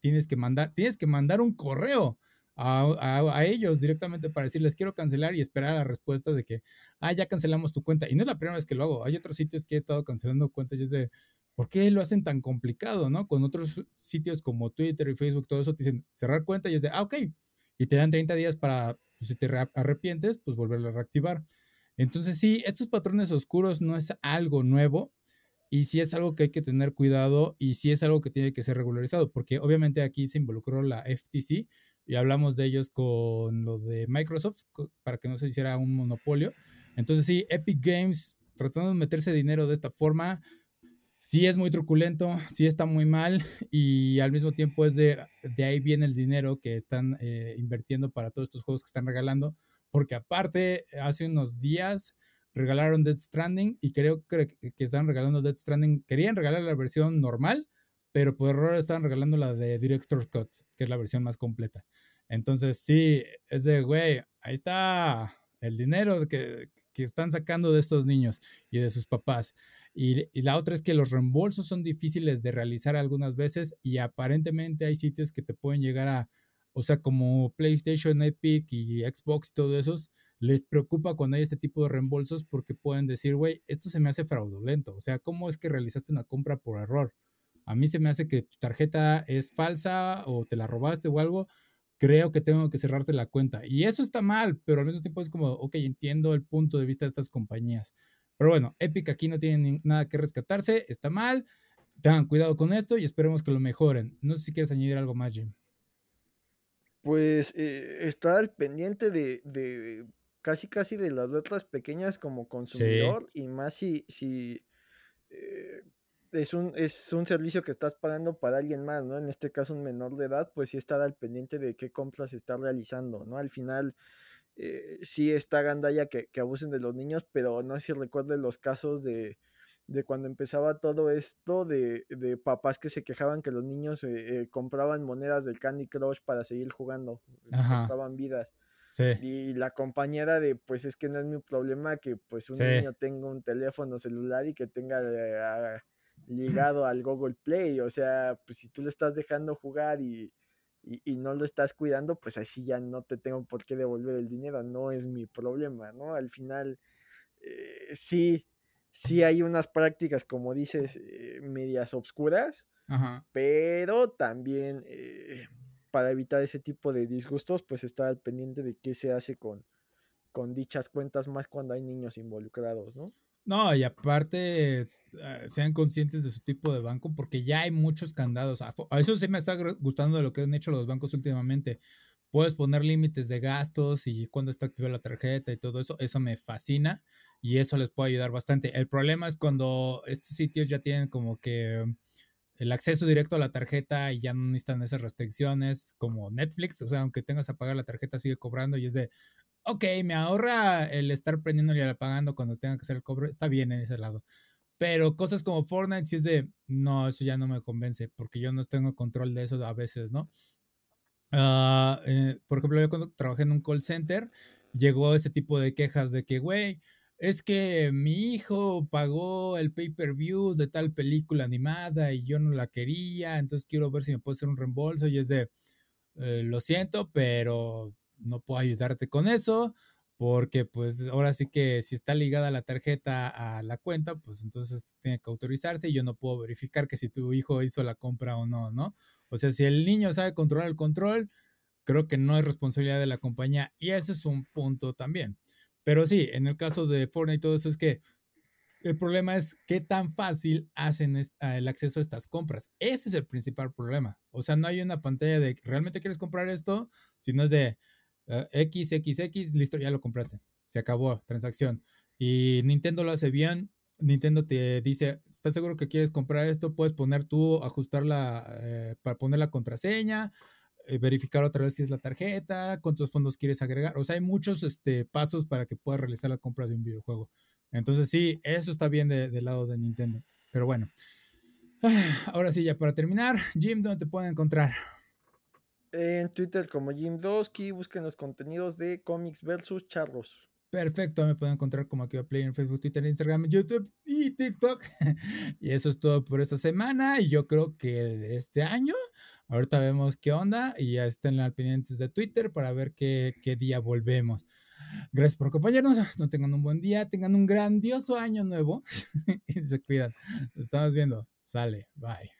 tienes que mandar, tienes que mandar un correo. A, ellos directamente para decirles quiero cancelar y esperar la respuesta de que, ah, ya cancelamos tu cuenta. Y no es la primera vez que lo hago. Hay otros sitios que he estado cancelando cuentas y sé, ¿por qué lo hacen tan complicado, no? Con otros sitios como Twitter y Facebook, todo eso, te dicen cerrar cuenta y es de, ah, ok. Y te dan 30 días para, pues, si te arrepientes, pues volverla a reactivar. Entonces sí, estos patrones oscuros no es algo nuevo y sí es algo que hay que tener cuidado y sí es algo que tiene que ser regularizado, porque obviamente aquí se involucró la FTC y hablamos de ellos con lo de Microsoft para que no se hiciera un monopolio. Entonces sí, Epic Games tratando de meterse dinero de esta forma, sí es muy truculento, sí está muy mal y al mismo tiempo es de, ahí viene el dinero que están eh, invirtiendo para todos estos juegos que están regalando porque aparte hace unos días regalaron Dead Stranding y creo que, que están regalando Dead Stranding, querían regalar la versión normal, pero por error estaban regalando la de Director's Cut, que es la versión más completa. Entonces sí, es de, güey, ahí está el dinero que, están sacando de estos niños y de sus papás. y, la otra es que los reembolsos son difíciles de realizar algunas veces y aparentemente hay sitios que te pueden llegar a o sea, como PlayStation, Epic y Xbox y todo esos, les preocupa cuando hay este tipo de reembolsos porque pueden decir, güey, esto se me hace fraudulento. O sea, ¿cómo es que realizaste una compra por error? A mí se me hace que tu tarjeta es falsa o te la robaste o algo. Creo que tengo que cerrarte la cuenta. Y eso está mal, pero al mismo tiempo es como, ok, entiendo el punto de vista de estas compañías. Pero bueno, Epic aquí no tiene nada que rescatarse, está mal. Tengan cuidado con esto y esperemos que lo mejoren. No sé si quieres añadir algo más, Jim pues eh, está al pendiente de, de, casi casi de las letras pequeñas como consumidor y más si, si eh, es, un, es un servicio que estás pagando para alguien más, ¿no? En este caso un menor de edad, pues sí estar al pendiente de qué compras está realizando, ¿no? Al final eh, sí está gandalla que, que abusen de los niños, pero no sé si recuerden los casos de de cuando empezaba todo esto de, papás que se quejaban que los niños eh, eh, compraban monedas del Candy Crush para seguir jugando, vidas. Y la compañera de, pues es que no es mi problema que pues un niño tenga un teléfono celular y que tenga eh, ligado al Google Play. O sea, pues si tú le estás dejando jugar y, no lo estás cuidando, pues así ya no te tengo por qué devolver el dinero. No es mi problema, ¿no? Al final, sí, sí hay unas prácticas, como dices, eh, medias obscuras, pero también eh, para evitar ese tipo de disgustos, pues estar al pendiente de qué se hace con, con dichas cuentas, más cuando hay niños involucrados, ¿no? No, y aparte ah, sean conscientes de su tipo de banco porque ya hay muchos candados. A eso sí me está gustando de lo que han hecho los bancos últimamente. Puedes poner límites de gastos y cuando está activa la tarjeta y todo eso. Eso me fascina y eso les puede ayudar bastante. El problema es cuando estos sitios ya tienen como que el acceso directo a la tarjeta y ya no necesitan esas restricciones como Netflix. O sea, aunque tengas a pagar la tarjeta, sigue cobrando y es de, ok, me ahorra el estar prendiendo y apagando cuando tenga que hacer el cobro. Está bien en ese lado. Pero cosas como Fortnite, si es de, no, eso ya no me convence, porque yo no tengo control de eso a veces, ¿no? Ah, eh, por ejemplo, yo cuando trabajé en un call center, llegó ese tipo de quejas de que, güey, es que mi hijo pagó el pay-per-view de tal película animada y yo no la quería, entonces quiero ver si me puede hacer un reembolso y es de, eh, lo siento, pero no puedo ayudarte con eso porque pues ahora sí que si está ligada la tarjeta a la cuenta, pues entonces tiene que autorizarse y yo no puedo verificar que si tu hijo hizo la compra o no, ¿no? O sea, si el niño sabe controlar el control, creo que no es responsabilidad de la compañía y eso es un punto también. Pero sí, en el caso de Fortnite y todo eso es que el problema es qué tan fácil hacen ah, el acceso a estas compras. Ese es el principal problema. O sea, no hay una pantalla de realmente quieres comprar esto, sino es de XXX, ah, listo, ya lo compraste. Se acabó transacción. Y Nintendo lo hace bien, Nintendo te dice, ¿estás seguro que quieres comprar esto? Puedes poner tú, ajustarla eh, para poner la contraseña, eh, verificar otra vez si es la tarjeta, cuántos fondos quieres agregar. O sea, hay muchos este, pasos para que puedas realizar la compra de un videojuego. Entonces sí, eso está bien de, del lado de Nintendo. Pero bueno, ahora sí, ya para terminar, Jim, ¿dónde te pueden encontrar? En Twitter como Jim Dosky, busquen los contenidos de Comics versus Charlos. Perfecto, me pueden encontrar como aquí a Play en Facebook, Twitter, Instagram, YouTube y TikTok. y eso es todo por esta semana. Y yo creo que de este año, ahorita vemos qué onda y ya estén al pendientes de Twitter para ver qué, qué día volvemos. Gracias por acompañarnos. No tengan un buen día, tengan un grandioso año nuevo y se cuidan. Nos estamos viendo. Sale, bye.